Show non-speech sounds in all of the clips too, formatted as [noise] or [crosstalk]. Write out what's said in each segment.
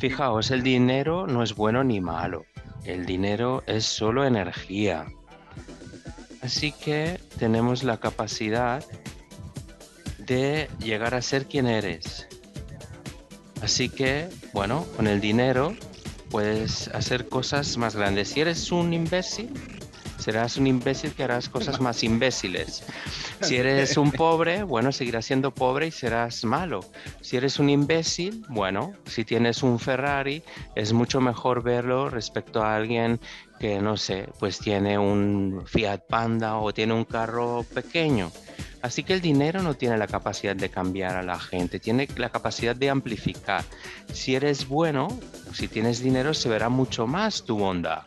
Fijaos, el dinero no es bueno ni malo. El dinero es solo energía. Así que tenemos la capacidad de llegar a ser quien eres. Así que, bueno, con el dinero puedes hacer cosas más grandes. Si eres un imbécil, serás un imbécil que harás cosas [laughs] más imbéciles. Si eres un pobre, bueno, seguirás siendo pobre y serás malo. Si eres un imbécil, bueno, si tienes un Ferrari, es mucho mejor verlo respecto a alguien que, no sé, pues tiene un Fiat Panda o tiene un carro pequeño. Así que el dinero no tiene la capacidad de cambiar a la gente, tiene la capacidad de amplificar. Si eres bueno, si tienes dinero, se verá mucho más tu onda.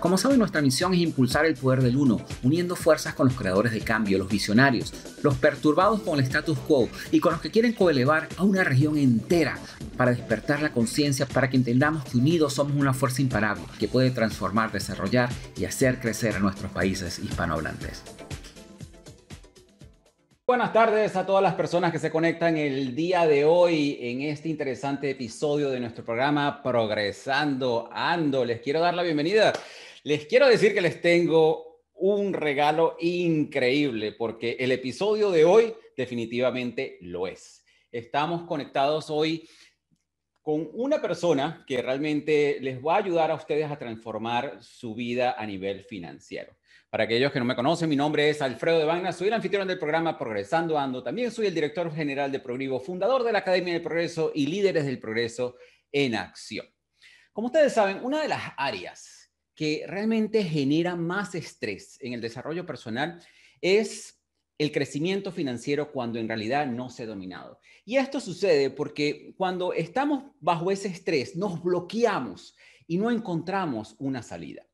Como saben, nuestra misión es impulsar el poder del uno, uniendo fuerzas con los creadores de cambio, los visionarios, los perturbados con el status quo y con los que quieren coelevar a una región entera para despertar la conciencia, para que entendamos que unidos somos una fuerza imparable que puede transformar, desarrollar y hacer crecer a nuestros países hispanohablantes. Buenas tardes a todas las personas que se conectan el día de hoy en este interesante episodio de nuestro programa Progresando Ando. Les quiero dar la bienvenida les quiero decir que les tengo un regalo increíble porque el episodio de hoy definitivamente lo es. Estamos conectados hoy con una persona que realmente les va a ayudar a ustedes a transformar su vida a nivel financiero. Para aquellos que no me conocen, mi nombre es Alfredo de Vagna, soy el anfitrión del programa Progresando Ando, también soy el director general de Progrivo, fundador de la Academia del Progreso y líderes del progreso en acción. Como ustedes saben, una de las áreas que realmente genera más estrés en el desarrollo personal es el crecimiento financiero cuando en realidad no se ha dominado. Y esto sucede porque cuando estamos bajo ese estrés nos bloqueamos y no encontramos una salida.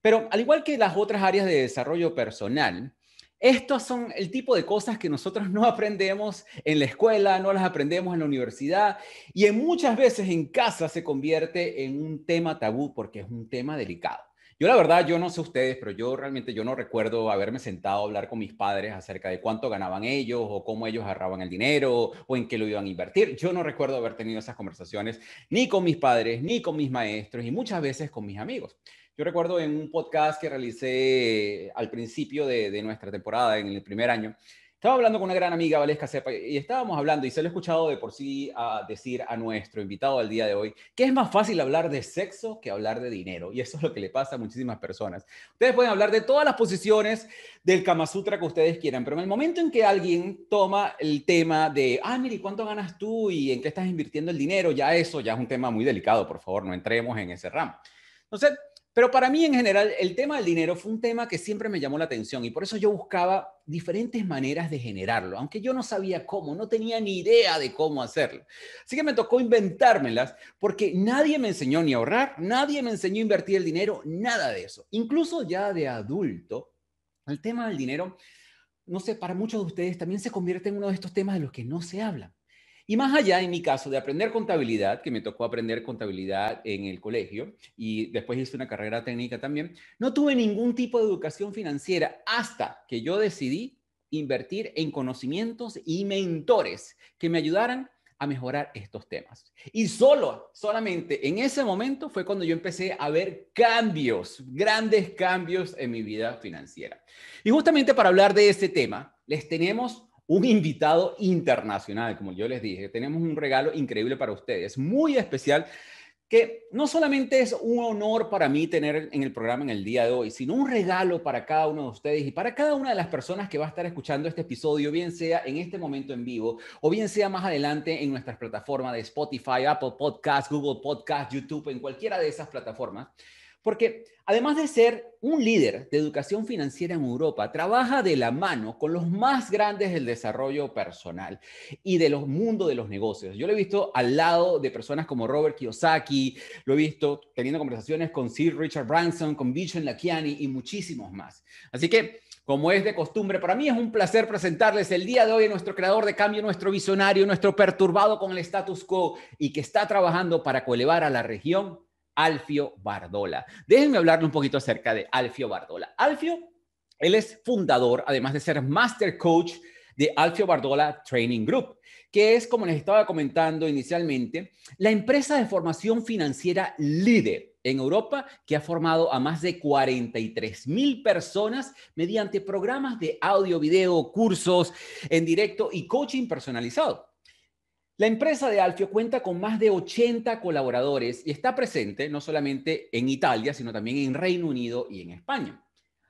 Pero al igual que las otras áreas de desarrollo personal, estos son el tipo de cosas que nosotros no aprendemos en la escuela, no las aprendemos en la universidad y muchas veces en casa se convierte en un tema tabú porque es un tema delicado. Yo la verdad, yo no sé ustedes, pero yo realmente yo no recuerdo haberme sentado a hablar con mis padres acerca de cuánto ganaban ellos o cómo ellos agarraban el dinero o en qué lo iban a invertir. Yo no recuerdo haber tenido esas conversaciones ni con mis padres, ni con mis maestros y muchas veces con mis amigos. Yo recuerdo en un podcast que realicé eh, al principio de, nuestra temporada, en el primer año, estaba hablando con una gran amiga, Valesca Cepa, y estábamos hablando, y se lo he escuchado de por sí a decir a nuestro invitado al día de hoy, que es más fácil hablar de sexo que hablar de dinero. Y eso es lo que le pasa a muchísimas personas. Ustedes pueden hablar de todas las posiciones del Kama Sutra que ustedes quieran, pero en el momento en que alguien toma el tema de, ah, mire, ¿cuánto ganas tú y en qué estás invirtiendo el dinero? Ya eso ya es un tema muy delicado, por favor, no entremos en ese ramo. Entonces, pero para mí en general el tema del dinero fue un tema que siempre me llamó la atención y por eso yo buscaba diferentes maneras de generarlo, aunque yo no sabía cómo, no tenía ni idea de cómo hacerlo. Así que me tocó inventármelas porque nadie me enseñó ni a ahorrar, nadie me enseñó a invertir el dinero, nada de eso. Incluso ya de adulto, el tema del dinero, no sé, para muchos de ustedes también se convierte en uno de estos temas de los que no se habla. Y más allá, en mi caso, de aprender contabilidad, que me tocó aprender contabilidad en el colegio y después hice una carrera técnica también, no tuve ningún tipo de educación financiera hasta que yo decidí invertir en conocimientos y mentores que me ayudaran a mejorar estos temas. Y solo, solamente en ese momento fue cuando yo empecé a ver cambios, grandes cambios en mi vida financiera. Y justamente para hablar de este tema, les tenemos un invitado internacional, como yo les dije. Tenemos un regalo increíble para ustedes, muy especial, que no solamente es un honor para mí tener en el programa en el día de hoy, sino un regalo para cada uno de ustedes y para cada una de las personas que va a estar escuchando este episodio, bien sea en este momento en vivo o bien sea más adelante en nuestras plataformas de Spotify, Apple Podcast, Google Podcast, YouTube, en cualquiera de esas plataformas. Porque además de ser un líder de educación financiera en Europa, trabaja de la mano con los más grandes del desarrollo personal y de los mundo de los negocios. Yo lo he visto al lado de personas como Robert Kiyosaki, lo he visto teniendo conversaciones con Sir Richard Branson, con Vision Lakiani y muchísimos más. Así que como es de costumbre, para mí es un placer presentarles el día de hoy a nuestro creador de cambio, nuestro visionario, nuestro perturbado con el status quo y que está trabajando para coelevar a la región Alfio Bardola. Déjenme hablarle un poquito acerca de Alfio Bardola. Alfio, él es fundador, además de ser master coach de Alfio Bardola Training Group, que es, como les estaba comentando inicialmente, la empresa de formación financiera líder en Europa que ha formado a más de 43 mil personas mediante programas de audio, video, cursos en directo y coaching personalizado. La empresa de Alfio cuenta con más de 80 colaboradores y está presente no solamente en Italia, sino también en Reino Unido y en España.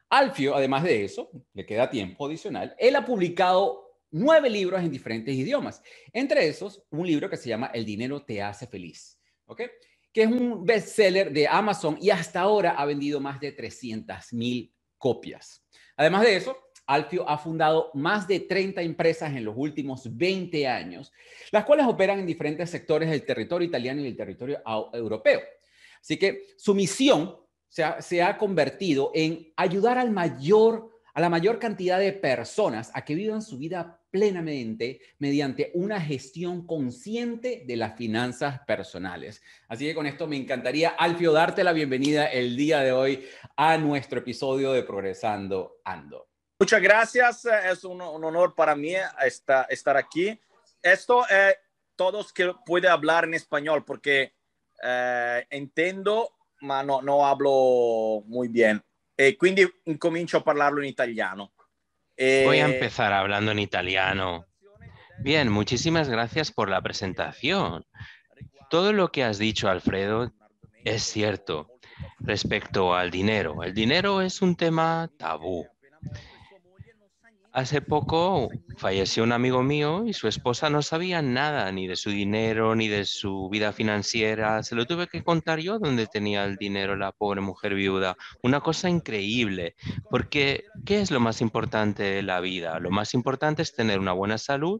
Alfio, además de eso, le queda tiempo adicional, él ha publicado nueve libros en diferentes idiomas. Entre esos, un libro que se llama El dinero te hace feliz, ¿ok? Que es un bestseller de Amazon y hasta ahora ha vendido más de 300 mil copias. Además de eso, Alfio ha fundado más de 30 empresas en los últimos 20 años, las cuales operan en diferentes sectores del territorio italiano y del territorio europeo. Así que su misión se ha, convertido en ayudar a la mayor cantidad de personas a que vivan su vida plenamente mediante una gestión consciente de las finanzas personales. Así que con esto me encantaría, Alfio, darte la bienvenida el día de hoy a nuestro episodio de Progresando Ando. Muchas gracias, es un, honor para mí estar aquí. Esto es eh, todos que puede hablar en español porque eh, entiendo, pero no, hablo muy bien. E quindi comienzo a hablarlo en italiano. Eh, Voy a empezar hablando en italiano. Bien, muchísimas gracias por la presentación. Todo lo que has dicho, Alfredo, es cierto respecto al dinero. El dinero es un tema tabú. Hace poco falleció un amigo mío y su esposa no sabía nada, ni de su dinero, ni de su vida financiera. Se lo tuve que contar yo dónde tenía el dinero la pobre mujer viuda. Una cosa increíble, porque ¿qué es lo más importante de la vida? Lo más importante es tener una buena salud,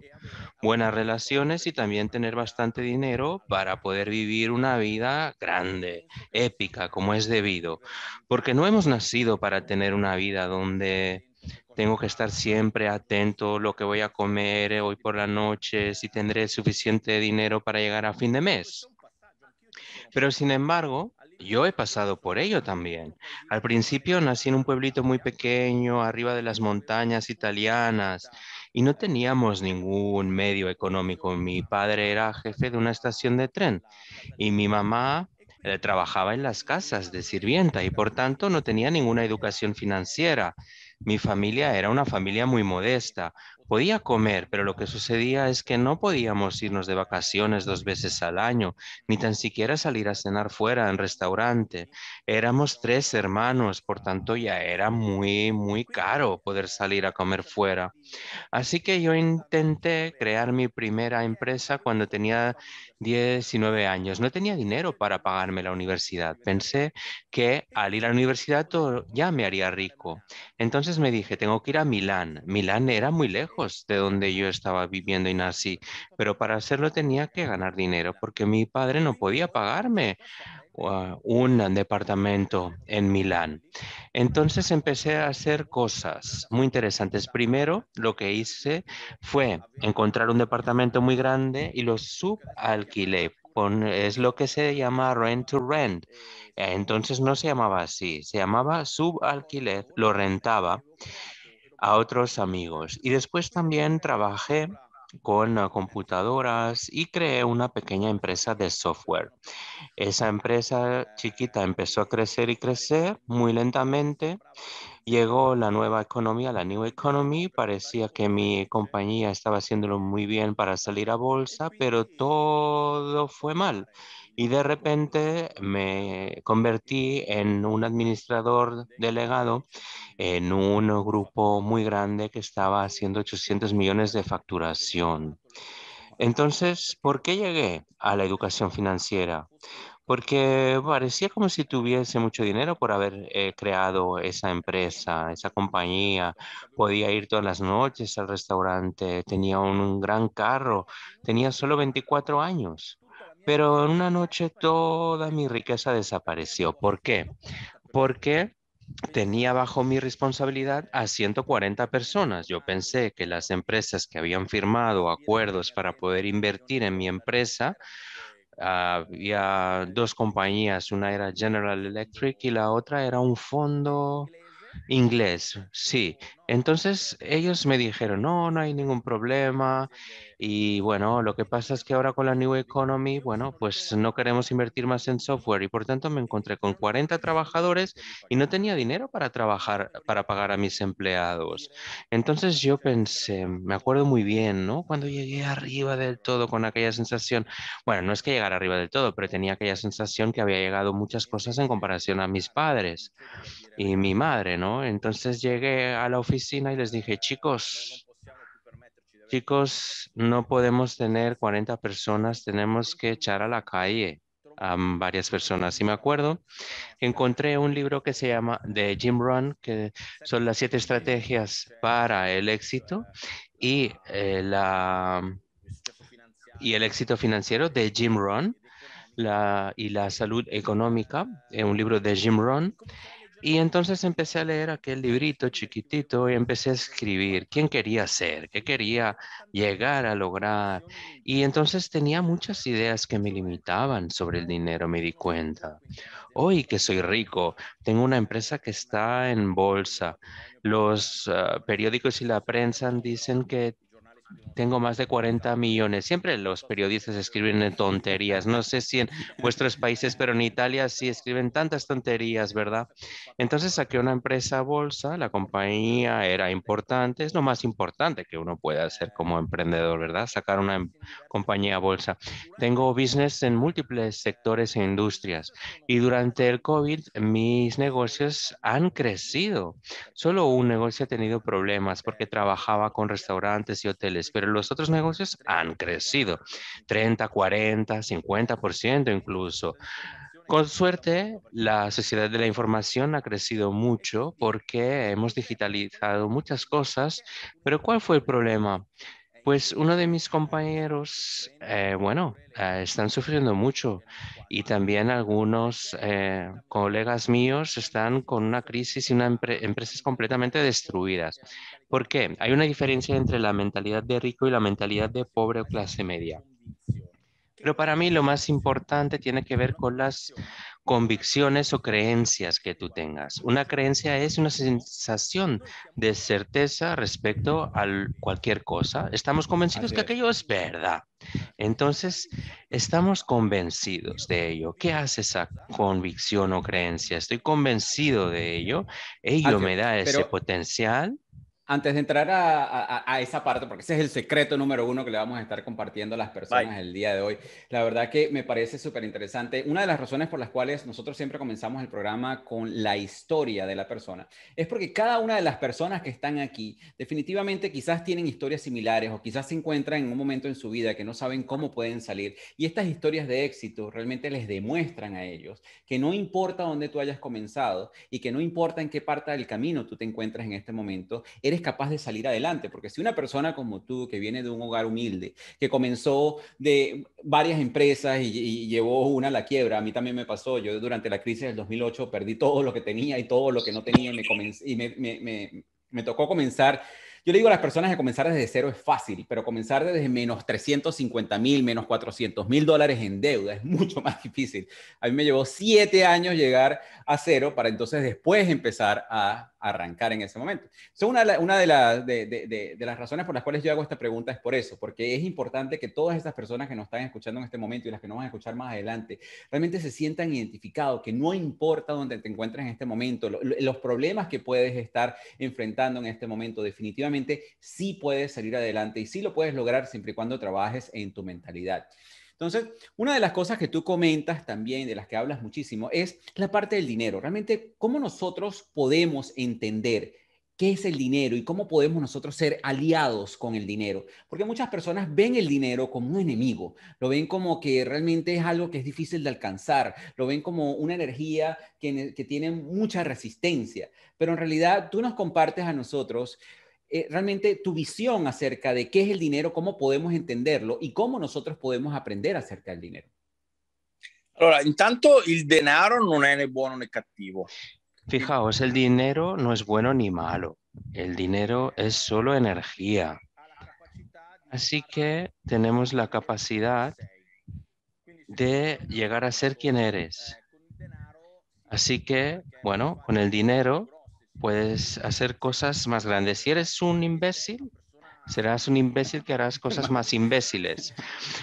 buenas relaciones y también tener bastante dinero para poder vivir una vida grande, épica, como es debido. Porque no hemos nacido para tener una vida donde tengo que estar siempre atento lo que voy a comer eh, hoy por la noche, si tendré suficiente dinero para llegar a fin de mes. Pero sin embargo, yo he pasado por ello también. Al principio nací en un pueblito muy pequeño, arriba de las montañas italianas, y no teníamos ningún medio económico. Mi padre era jefe de una estación de tren y mi mamá eh, trabajaba en las casas de sirvienta y por tanto no tenía ninguna educación financiera. Mi familia era una familia muy modesta. Podía comer, pero lo que sucedía es que no podíamos irnos de vacaciones dos veces al año, ni tan siquiera salir a cenar fuera en restaurante. Éramos tres hermanos, por tanto ya era muy, muy caro poder salir a comer fuera. Así que yo intenté crear mi primera empresa cuando tenía 19 años. No tenía dinero para pagarme la universidad. Pensé que al ir a la universidad ya me haría rico. Entonces me dije, tengo que ir a Milán. Milán era muy lejos de donde yo estaba viviendo y nací, pero para hacerlo tenía que ganar dinero porque mi padre no podía pagarme un departamento en Milán. Entonces empecé a hacer cosas muy interesantes. Primero, lo que hice fue encontrar un departamento muy grande y lo subalquilé. es lo que se llama rent to rent. Entonces no se llamaba así, se llamaba subalquiler, lo rentaba a otros amigos. Y después también trabajé con ah, computadoras y creé una pequeña empresa de software. Esa empresa chiquita empezó a crecer y crecer muy lentamente. Llegó la nueva economía, la New Economy. Parecía que mi compañía estaba haciéndolo muy bien para salir a bolsa, pero todo fue mal y de repente me convertí en un administrador delegado en un grupo muy grande que estaba haciendo 800 millones de facturación. Entonces, ¿por qué llegué a la educación financiera? Porque parecía como si tuviese mucho dinero por haber eh, creado esa empresa, esa compañía. Podía ir todas las noches al restaurante, tenía un gran carro, tenía solo 24 años. Pero en una noche toda mi riqueza desapareció. ¿Por qué? Porque tenía bajo mi responsabilidad a 140 personas. Yo pensé que las empresas que habían firmado acuerdos para poder invertir en mi empresa, ah, había dos compañías, una era General Electric y la otra era un fondo inglés, sí, entonces ellos me dijeron, no, no hay ningún problema. Y bueno, lo que pasa es que ahora con la New Economy, bueno, pues no queremos invertir más en software. Y por tanto me encontré con 40 trabajadores y no tenía dinero para trabajar, para pagar a mis empleados. Entonces yo pensé, me acuerdo muy bien, ¿no? Cuando llegué arriba del todo con aquella sensación, bueno, no es que llegara arriba del todo, pero tenía aquella sensación que había llegado muchas cosas en comparación a mis padres y mi madre, ¿no? Entonces llegué a la oficina y les dije, chicos, chicos, no podemos tener 40 personas, tenemos que echar a la calle a varias personas. Y me acuerdo encontré un libro que se llama de Jim Rohn, que son las siete estrategias para el éxito y, eh, la, um, y el éxito financiero de Jim ron la, y la salud económica, eh, un libro de Jim Rohn. Y entonces empecé a leer aquel librito chiquitito y empecé a escribir quién quería ser, qué quería llegar a lograr. Y entonces tenía muchas ideas que me limitaban sobre el dinero, me di cuenta. Hoy que soy rico, tengo una empresa que está en bolsa. Los ah, periódicos y la prensa dicen que tengo más de 40 millones. Siempre los periodistas escriben tonterías. No sé si en vuestros países, pero en Italia sí escriben tantas tonterías, ¿verdad? Entonces saqué una empresa bolsa, la compañía era importante, es lo más importante que uno puede hacer como emprendedor, ¿verdad? Sacar una em, compañía bolsa. Tengo business en múltiples sectores e industrias y durante el COVID mis negocios han crecido. Solo un negocio ha tenido problemas porque trabajaba con restaurantes y hoteles pero los otros negocios han crecido 30, 40, 50% incluso. Con suerte, la sociedad de la información ha crecido mucho porque hemos digitalizado muchas cosas, pero ¿cuál fue el problema? Pues uno de mis compañeros, eh, bueno, ah, están sufriendo mucho y también algunos eh, colegas míos están con una crisis y una empresas completamente destruidas. ¿Por qué? Hay una diferencia entre la mentalidad de rico y la mentalidad de pobre o clase media. Pero para mí lo más importante tiene que ver con las convicciones o creencias que tú tengas. Una creencia es una sensación de certeza respecto a cualquier cosa. Estamos convencidos que aquello es verdad. Entonces, estamos convencidos de ello. ¿Qué hace esa convicción o creencia? Estoy convencido de ello. Ello me da ese potencial antes de entrar a, esa parte, porque ese es el secreto número uno que le vamos a estar compartiendo a las personas el día de hoy, la verdad que me parece súper interesante. Una de las razones por las cuales nosotros siempre comenzamos el programa con la historia de la persona es porque cada una de las personas que están aquí definitivamente quizás tienen historias similares o quizás se encuentran en un momento en su vida que no saben cómo pueden salir y estas historias de éxito realmente les demuestran a ellos que no importa dónde tú hayas comenzado y que no importa en qué parte del camino tú te encuentras en este momento, eres capaz de salir adelante, porque si una persona como tú, que viene de un hogar humilde, que comenzó de varias empresas y, llevó una a la quiebra, a mí también me pasó, yo durante la crisis del 2008 perdí todo lo que tenía y todo lo que no tenía y me, me tocó comenzar yo le digo a las personas que comenzar desde cero es fácil, pero comenzar desde menos 350 mil, menos 400 mil dólares en deuda es [laughs] mucho más difícil. A mí me llevó siete años llegar a cero para entonces después empezar a arrancar en ese momento. So una, una de, de, las razones por las cuales yo hago esta pregunta es por eso, porque es importante que todas estas personas que nos están escuchando en este momento y las que nos van a escuchar más adelante, realmente se sientan identificados, que no importa dónde te encuentres en este momento, los problemas que puedes estar enfrentando en este momento, definitivamente si sí puedes salir adelante y sí lo puedes lograr siempre y cuando trabajes en tu mentalidad. Entonces, una de las cosas que tú comentas también, de las que hablas muchísimo, es la parte del dinero. Realmente, ¿cómo nosotros podemos entender qué es el dinero y cómo podemos nosotros ser aliados con el dinero. Porque muchas personas ven el dinero como un enemigo, lo ven como que realmente es algo que es difícil de alcanzar, lo ven como una energía que tiene mucha resistencia, pero en realidad tú nos compartes a nosotros eh, realmente tu visión acerca de qué es el dinero, cómo podemos entenderlo y cómo nosotros podemos aprender acerca del dinero. Ahora, en tanto, el denaro no es né bueno ni cattivo. Fijaos, el dinero no es bueno ni malo. El dinero es solo energía. Así que tenemos la capacidad de llegar a ser quien eres. Así que, bueno, con el dinero puedes hacer cosas más grandes. Si eres un imbécil, serás un imbécil que harás cosas más imbéciles.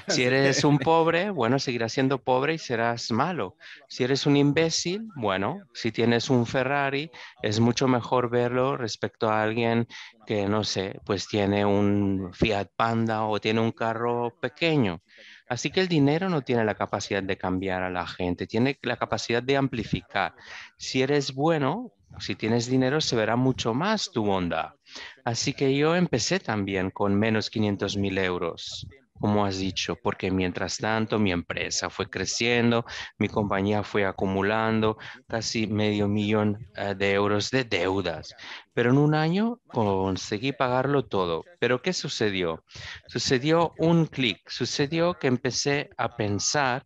Si eres un pobre, bueno, seguirás siendo pobre y serás malo. Si eres un imbécil, bueno, si tienes un Ferrari, es mucho mejor verlo respecto a alguien que, no sé, pues tiene un Fiat Panda o tiene un carro pequeño. Así que el dinero no tiene la capacidad de cambiar a la gente, tiene la capacidad de amplificar. Si eres bueno, si tienes dinero se verá mucho más tu onda. Así que yo empecé también con menos 500 mil euros, como has dicho, porque mientras tanto mi empresa fue creciendo, mi compañía fue acumulando casi medio millón eh, de euros de deudas. Pero en un año conseguí pagarlo todo. ¿Pero qué sucedió? Sucedió un clic, sucedió que empecé a pensar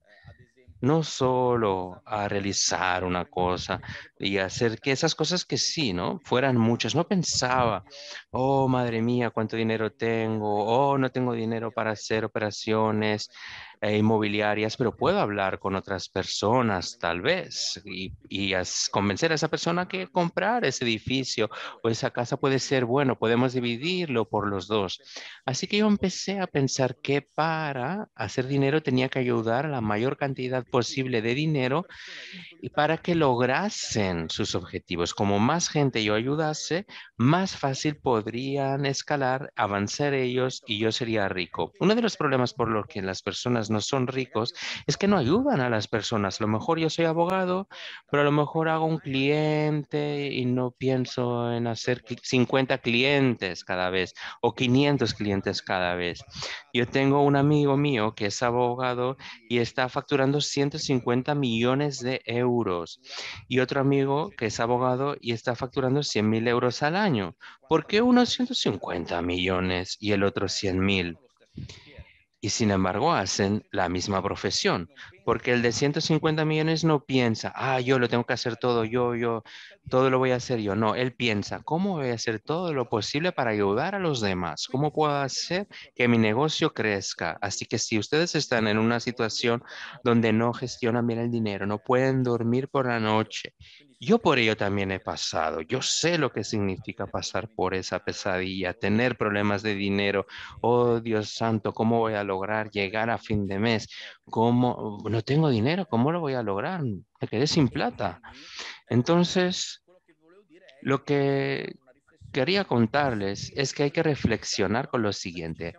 no solo a realizar una cosa y hacer que esas cosas que sí, ¿no? Fueran muchas. No pensaba, oh, madre mía, cuánto dinero tengo, oh, no tengo dinero para hacer operaciones, eh, inmobiliarias, pero puedo hablar con otras personas tal vez y, y as, convencer a esa persona que comprar ese edificio o esa casa puede ser bueno, podemos dividirlo por los dos. Así que yo empecé a pensar que para hacer dinero tenía que ayudar a la mayor cantidad posible de dinero y para que lograsen sus objetivos. Como más gente yo ayudase, más fácil podrían escalar, avanzar ellos y yo sería rico. Uno de los problemas por los que las personas no son ricos, es que no ayudan a las personas. A lo mejor yo soy abogado, pero a lo mejor hago un cliente y no pienso en hacer 50 clientes cada vez o 500 clientes cada vez. Yo tengo un amigo mío que es abogado y está facturando 150 millones de euros y otro amigo que es abogado y está facturando 100 mil euros al año. ¿Por qué uno 150 millones y el otro 100 mil? y sin embargo hacen la misma profesión, porque el de 150 millones no piensa, ah, yo lo tengo que hacer todo, yo, yo, todo lo voy a hacer yo. No, él piensa, ¿cómo voy a hacer todo lo posible para ayudar a los demás? ¿Cómo puedo hacer que mi negocio crezca? Así que si ustedes están en una situación donde no gestionan bien el dinero, no pueden dormir por la noche yo por ello también he pasado. Yo sé lo que significa pasar por esa pesadilla, tener problemas de dinero. Oh, Dios santo, ¿cómo voy a lograr llegar a fin de mes? ¿Cómo no tengo dinero? ¿Cómo lo voy a lograr? Me quedé sin plata. Entonces, lo que quería contarles es que hay que reflexionar con lo siguiente.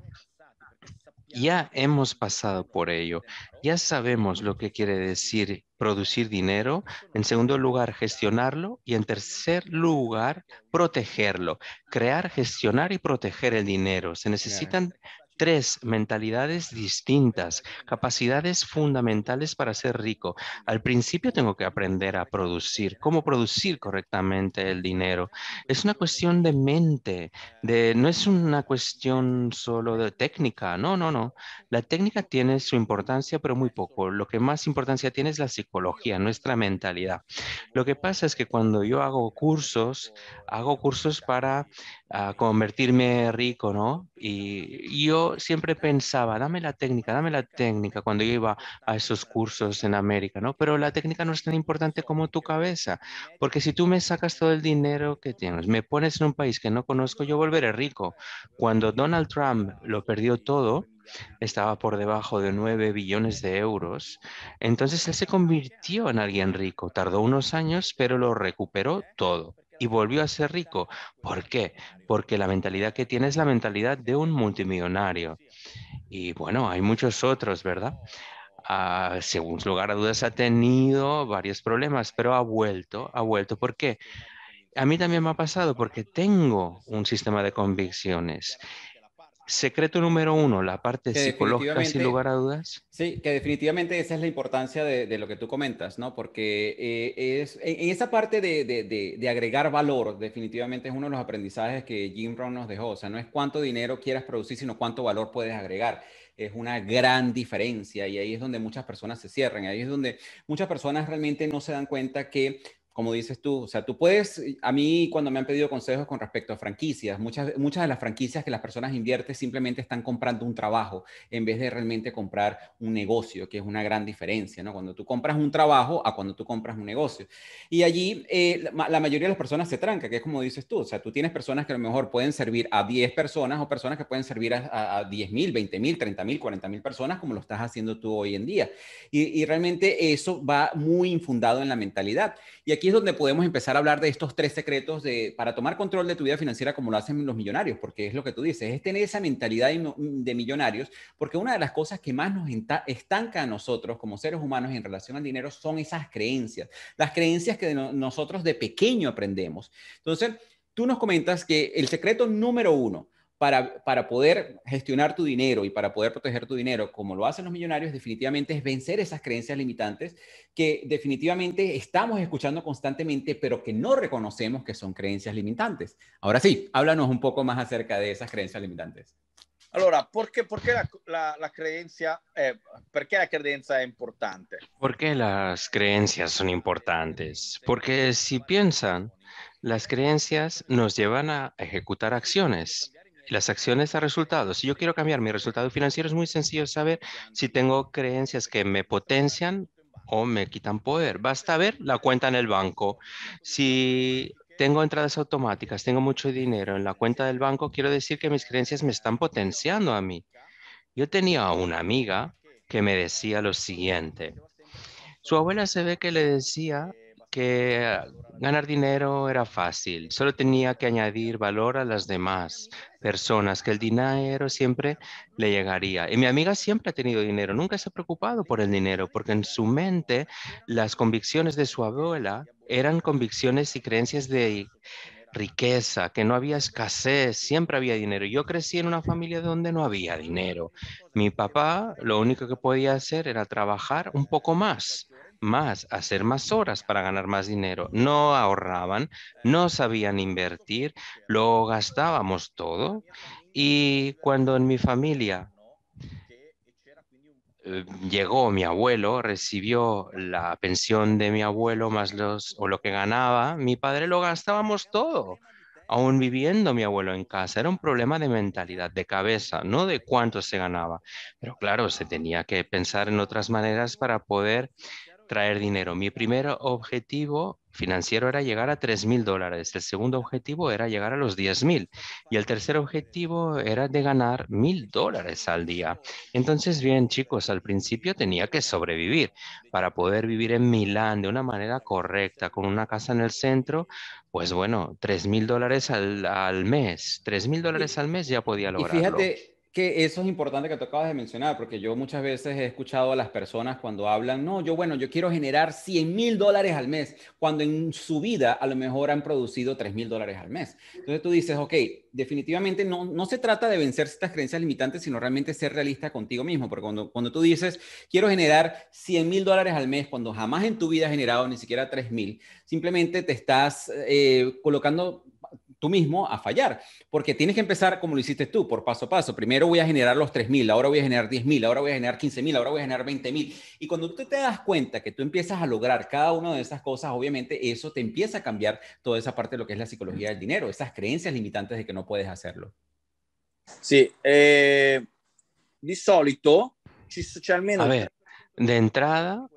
Ya hemos pasado por ello. Ya sabemos lo que quiere decir producir dinero. En segundo lugar, gestionarlo. Y en tercer lugar, protegerlo. Crear, gestionar y proteger el dinero. Se necesitan Tres, mentalidades distintas, capacidades fundamentales para ser rico. Al principio tengo que aprender a producir, cómo producir correctamente el dinero. Es una cuestión de mente, de, no es una cuestión solo de técnica, no, no, no. La técnica tiene su importancia, pero muy poco. Lo que más importancia tiene es la psicología, nuestra mentalidad. Lo que pasa es que cuando yo hago cursos, hago cursos para ah, convertirme rico, ¿no? Y yo siempre pensaba, dame la técnica, dame la técnica cuando yo iba a esos cursos en América, ¿no? Pero la técnica no es tan importante como tu cabeza, porque si tú me sacas todo el dinero que tienes, me pones en un país que no conozco, yo volveré rico. Cuando Donald Trump lo perdió todo, estaba por debajo de 9 billones de euros. Entonces él se convirtió en alguien rico. Tardó unos años, pero lo recuperó todo y volvió a ser rico. ¿Por qué? Porque la mentalidad que tiene es la mentalidad de un multimillonario. Y bueno, hay muchos otros, ¿verdad? Ah, según lugar a dudas, ha tenido varios problemas, pero ha vuelto, ha vuelto. ¿Por qué? A mí también me ha pasado porque tengo un sistema de convicciones Secreto número uno, la parte psicológica, sin lugar a dudas. Sí, que definitivamente esa es la importancia de, lo que tú comentas, ¿no? Porque eh, es, en, esa parte de, de, agregar valor, definitivamente es uno de los aprendizajes que Jim Brown nos dejó. O sea, no es cuánto dinero quieras producir, sino cuánto valor puedes agregar. Es una gran diferencia y ahí es donde muchas personas se cierran, ahí es donde muchas personas realmente no se dan cuenta que como dices tú, o sea, tú puedes, a mí cuando me han pedido consejos con respecto a franquicias, muchas, muchas de las franquicias que las personas invierten simplemente están comprando un trabajo en vez de realmente comprar un negocio, que es una gran diferencia, ¿no? Cuando tú compras un trabajo a cuando tú compras un negocio. Y allí eh, la, mayoría de las personas se tranca, que es como dices tú, o sea, tú tienes personas que a lo mejor pueden servir a 10 personas o personas que pueden servir a, 10 mil, 20 mil, 30 mil, 40 mil personas como lo estás haciendo tú hoy en día. Y, y realmente eso va muy infundado en la mentalidad. Y aquí aquí es donde podemos empezar a hablar de estos tres secretos de, para tomar control de tu vida financiera como lo hacen los millonarios, porque es lo que tú dices, es tener esa mentalidad de, millonarios, porque una de las cosas que más nos estanca a nosotros como seres humanos en relación al dinero son esas creencias, las creencias que nosotros de pequeño aprendemos. Entonces, tú nos comentas que el secreto número uno para, poder gestionar tu dinero y para poder proteger tu dinero, como lo hacen los millonarios, definitivamente es vencer esas creencias limitantes que definitivamente estamos escuchando constantemente, pero que no reconocemos que son creencias limitantes. Ahora sí, háblanos un poco más acerca de esas creencias limitantes. Allora, eh, ¿por qué la, creencia, la es importante? Porque las creencias son importantes. Porque si piensan, las creencias nos llevan a ejecutar acciones las acciones a resultados. Si yo quiero cambiar mi resultado financiero, es muy sencillo saber si tengo creencias que me potencian o me quitan poder. Basta ver la cuenta en el banco. Si tengo entradas automáticas, tengo mucho dinero en la cuenta del banco, quiero decir que mis creencias me están potenciando a mí. Yo tenía una amiga que me decía lo siguiente. Su abuela se ve que le decía que ganar dinero era fácil, solo tenía que añadir valor a las demás personas, que el dinero siempre le llegaría. Y mi amiga siempre ha tenido dinero, nunca se ha preocupado por el dinero, porque en su mente las convicciones de su abuela eran convicciones y creencias de riqueza, que no había escasez, siempre había dinero. Yo crecí en una familia donde no había dinero. Mi papá lo único que podía hacer era trabajar un poco más más, hacer más horas para ganar más dinero. No ahorraban, no sabían invertir, lo gastábamos todo. Y cuando en mi familia eh, llegó mi abuelo, recibió la pensión de mi abuelo más los o lo que ganaba, mi padre lo gastábamos todo. Aún viviendo mi abuelo en casa, era un problema de mentalidad, de cabeza, no de cuánto se ganaba. Pero claro, se tenía que pensar en otras maneras para poder traer dinero. Mi primer objetivo financiero era llegar a mil dólares, el segundo objetivo era llegar a los mil y el tercer objetivo era de ganar mil dólares al día. Entonces, bien chicos, al principio tenía que sobrevivir. Para poder vivir en Milán de una manera correcta, con una casa en el centro, pues bueno, mil dólares al, mes, tres mil dólares al mes ya podía lograrlo que eso es importante que tú acabas de mencionar, porque yo muchas veces he escuchado a las personas cuando hablan, no, yo bueno, yo quiero generar 100 mil dólares al mes, cuando en su vida a lo mejor han producido 3 mil dólares al mes. Entonces tú dices, ok, definitivamente no, no se trata de vencer estas creencias limitantes, sino realmente ser realista contigo mismo, porque cuando, cuando tú dices, quiero generar 100 mil dólares al mes, cuando jamás en tu vida has generado ni siquiera 3 mil, simplemente te estás eh, colocando tú mismo a fallar, porque tienes que empezar como lo hiciste tú, por paso a paso. Primero voy a generar los 3.000, ahora voy a generar 10.000, ahora voy a generar 15.000, ahora voy a generar 20.000. Y cuando tú te das cuenta que tú empiezas a lograr cada una de esas cosas, obviamente eso te empieza a cambiar toda esa parte de lo que es la psicología del dinero, esas creencias limitantes de que no puedes hacerlo. Sí, eh, solito ver, de entrada,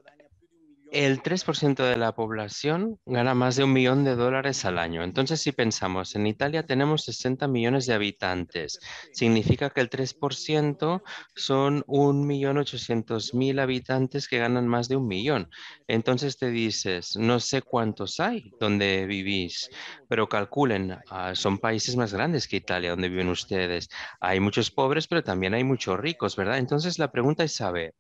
el 3% de la población gana más de un millón de dólares al año. Entonces, si pensamos, en Italia tenemos 60 millones de habitantes, significa que el 3% son 1.800.000 habitantes que ganan más de un millón. Entonces te dices, no sé cuántos hay donde vivís, pero calculen, ah, son países más grandes que Italia donde viven ustedes. Hay muchos pobres, pero también hay muchos ricos, ¿verdad? Entonces, la pregunta es saber,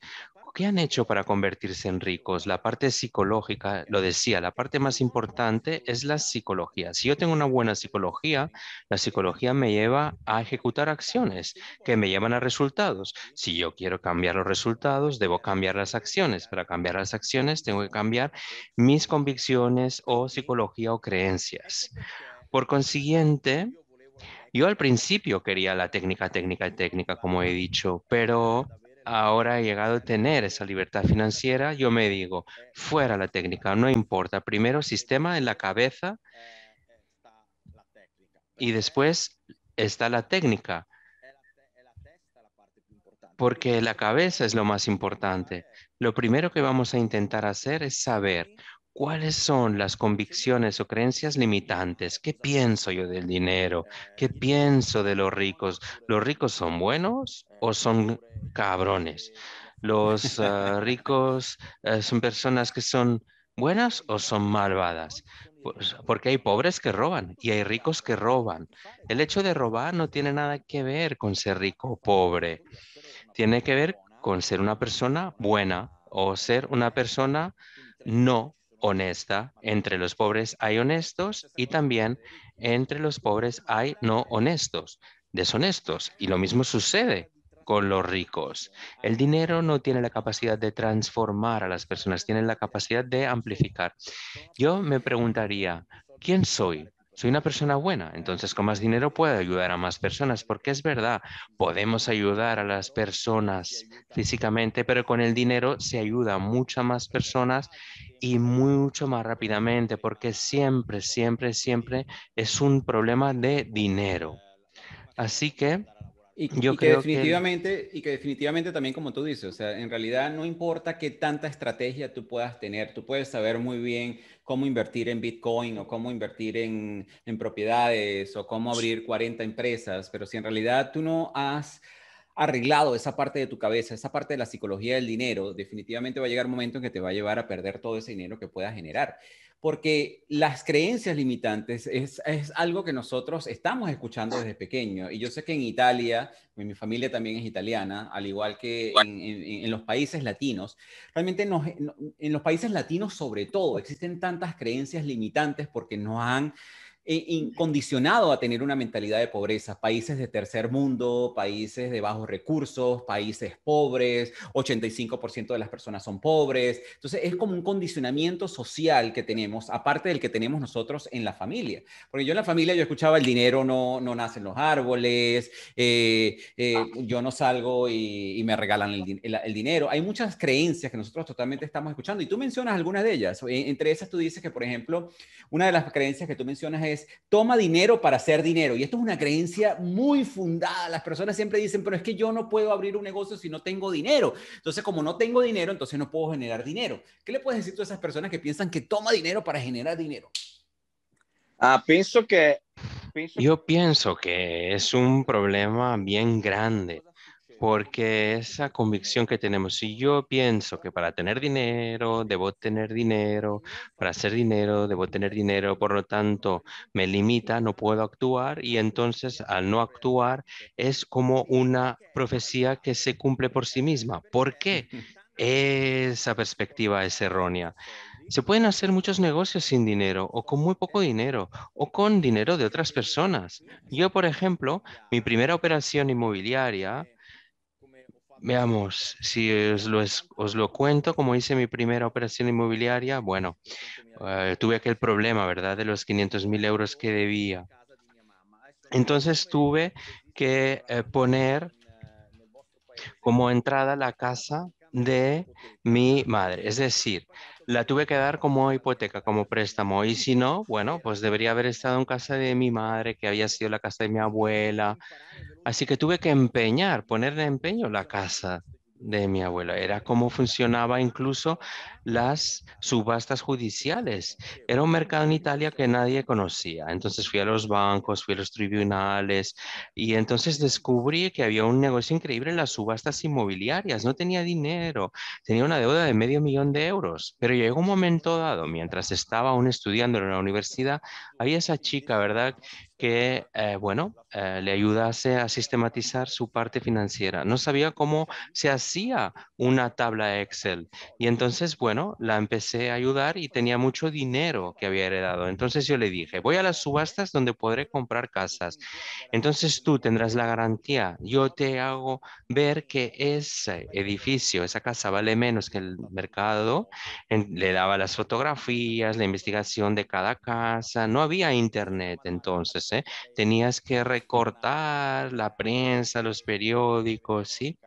¿Qué han hecho para convertirse en ricos? La parte psicológica, lo decía, la parte más importante es la psicología. Si yo tengo una buena psicología, la psicología me lleva a ejecutar acciones que me llevan a resultados. Si yo quiero cambiar los resultados, debo cambiar las acciones. Para cambiar las acciones, tengo que cambiar mis convicciones o psicología o creencias. Por consiguiente, yo al principio quería la técnica, técnica, y técnica, como he dicho, pero ahora he llegado a tener esa libertad financiera, yo me digo, fuera la técnica, no importa. Primero sistema en la cabeza y después está la técnica. Porque la cabeza es lo más importante. Lo primero que vamos a intentar hacer es saber ¿Cuáles son las convicciones o creencias limitantes? ¿Qué pienso yo del dinero? ¿Qué pienso de los ricos? ¿Los ricos son buenos o son cabrones? ¿Los ah, ricos eh, son personas que son buenas o son malvadas? Pues, porque hay pobres que roban y hay ricos que roban. El hecho de robar no tiene nada que ver con ser rico o pobre. Tiene que ver con ser una persona buena o ser una persona no honesta. Entre los pobres hay honestos y también entre los pobres hay no honestos, deshonestos. Y lo mismo sucede con los ricos. El dinero no tiene la capacidad de transformar a las personas, tiene la capacidad de amplificar. Yo me preguntaría, ¿quién soy? soy una persona buena, entonces con más dinero puedo ayudar a más personas, porque es verdad, podemos ayudar a las personas físicamente, pero con el dinero se ayuda a muchas más personas y mucho más rápidamente, porque siempre, siempre, siempre es un problema de dinero. Así que y, que definitivamente, y que definitivamente también como tú dices, o sea, en realidad no importa qué tanta estrategia tú puedas tener, tú puedes saber muy bien cómo invertir en Bitcoin o cómo invertir en, en propiedades o cómo abrir 40 empresas, pero si en realidad tú no has arreglado esa parte de tu cabeza, esa parte de la psicología del dinero, definitivamente va a llegar un momento en que te va a llevar a perder todo ese dinero que puedas generar. Porque las creencias limitantes es, algo que nosotros estamos escuchando desde pequeño. Y yo sé que en Italia, mi familia también es italiana, al igual que en, los países latinos, realmente en los países latinos sobre todo existen tantas creencias limitantes porque no han e incondicionado a tener una mentalidad de pobreza. Países de tercer mundo, países de bajos recursos, países pobres, 85% de las personas son pobres. Entonces es como un condicionamiento social que tenemos, aparte del que tenemos nosotros en la familia. Porque yo en la familia yo escuchaba el dinero no, no nace en los árboles, eh, eh, yo no salgo y, me regalan el, dinero. Hay muchas creencias que nosotros totalmente estamos escuchando y tú mencionas algunas de ellas. E, entre esas tú dices que, por ejemplo, una de las creencias que tú mencionas es toma dinero para hacer dinero. Y esto es una creencia muy fundada. Las personas siempre dicen, pero es que yo no puedo abrir un negocio si no tengo dinero. Entonces, como no tengo dinero, entonces no puedo generar dinero. ¿Qué le puedes decir tú a esas personas que piensan que toma dinero para generar dinero? Ah, pienso que... Yo pienso que es un problema bien grande porque esa convicción que tenemos, si yo pienso que para tener dinero debo tener dinero, para hacer dinero debo tener dinero, por lo tanto me limita, no puedo actuar y entonces al no actuar es como una profecía que se cumple por sí misma. ¿Por qué? Esa perspectiva es errónea. Se pueden hacer muchos negocios sin dinero o con muy poco dinero o con dinero de otras personas. Yo, por ejemplo, mi primera operación inmobiliaria Veamos, si os lo, cuento, como hice mi primera operación inmobiliaria, bueno, eh, tuve aquel problema, ¿verdad? De los 500 mil euros que debía. Entonces tuve que eh, poner como entrada la casa de mi madre. Es decir, la tuve que dar como hipoteca, como préstamo. Y si no, bueno, pues debería haber estado en casa de mi madre, que había sido la casa de mi abuela. Así que tuve que empeñar, poner ponerle empeño la casa de mi abuela, era cómo funcionaba incluso las subastas judiciales. Era un mercado en Italia que nadie conocía. Entonces fui a los bancos, fui a los tribunales y entonces descubrí que había un negocio increíble en las subastas inmobiliarias. No tenía dinero, tenía una deuda de medio millón de euros. Pero llegó un momento dado, mientras estaba aún estudiando en la universidad, había esa chica, ¿verdad? que, eh, bueno, eh, le ayudase a sistematizar su parte financiera. No sabía cómo se hacía una tabla Excel. Y entonces, bueno, la empecé a ayudar y tenía mucho dinero que había heredado. Entonces yo le dije, voy a las subastas donde podré comprar casas. Entonces tú tendrás la garantía. Yo te hago ver que ese edificio, esa casa vale menos que el mercado. le daba las fotografías, la investigación de cada casa. No había internet entonces. ¿eh? Tenías que recortar la prensa, los periódicos, ¿sí?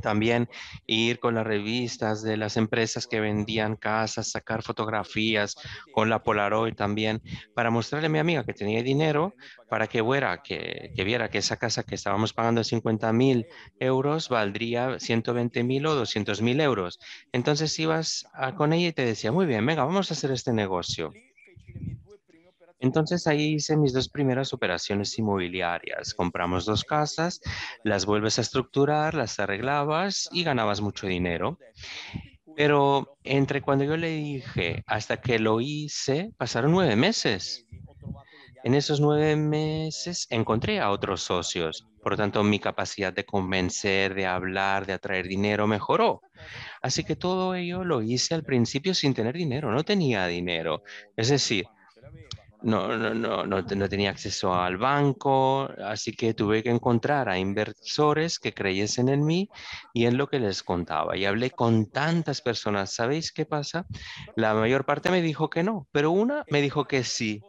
También ir con las revistas de las empresas que vendían casas, sacar fotografías con la Polaroid también, para mostrarle a mi amiga que tenía dinero, para que, que, viera que esa casa que estábamos pagando 50 mil euros valdría 120 mil o 200 mil euros. Entonces ibas a, ah, con ella y te decía, muy bien, venga, vamos a hacer este negocio. Entonces ahí hice mis dos primeras operaciones inmobiliarias. Compramos dos casas, las vuelves a estructurar, las arreglabas y ganabas mucho dinero. Pero entre cuando yo le dije hasta que lo hice, pasaron nueve meses. En esos nueve meses encontré a otros socios. Por lo tanto, mi capacidad de convencer, de hablar, de atraer dinero mejoró. Así que todo ello lo hice al principio sin tener dinero, no tenía dinero. Es decir, no, no, no, no, tenía acceso al banco, así que tuve que encontrar a inversores que creyesen en mí y en lo que les contaba. Y hablé con tantas personas, ¿sabéis qué pasa? La mayor parte me dijo que no, pero una me dijo que sí.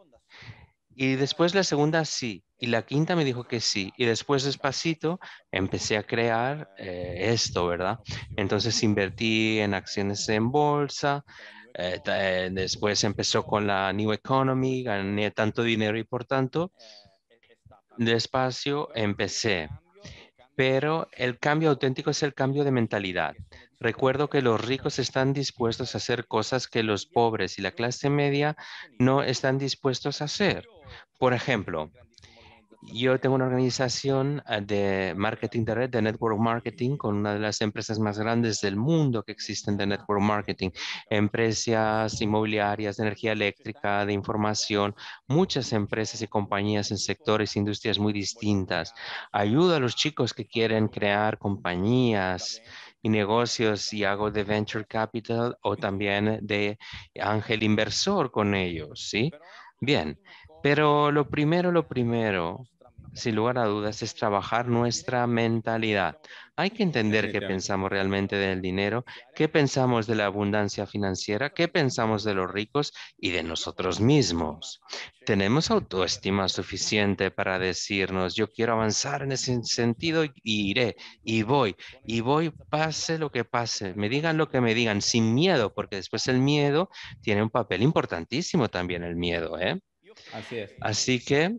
Y después la segunda sí, y la quinta me dijo que sí. Y después despacito empecé a crear eh, esto, ¿verdad? Entonces invertí en acciones en bolsa, eh, eh, después empezó con la New Economy, gané tanto dinero y por tanto, despacio empecé. Pero el cambio auténtico es el cambio de mentalidad. Recuerdo que los ricos están dispuestos a hacer cosas que los pobres y la clase media no están dispuestos a hacer. Por ejemplo, yo tengo una organización ah, de marketing de red, de network marketing, con una de las empresas más grandes del mundo que existen de network marketing. Empresas inmobiliarias, de energía eléctrica, de información, muchas empresas y compañías en sectores, e industrias muy distintas. Ayudo a los chicos que quieren crear compañías y negocios y hago de venture capital o también de ángel inversor con ellos, ¿sí? Bien, pero lo primero, lo primero sin lugar a dudas, es trabajar nuestra mentalidad. Hay que entender qué pensamos realmente del dinero, qué pensamos de la abundancia financiera, qué pensamos de los ricos y de nosotros mismos. Tenemos autoestima suficiente para decirnos, yo quiero avanzar en ese sentido y iré y voy y voy pase lo que pase, me digan lo que me digan, sin miedo, porque después el miedo tiene un papel importantísimo también el miedo. ¿eh? Así es. Así que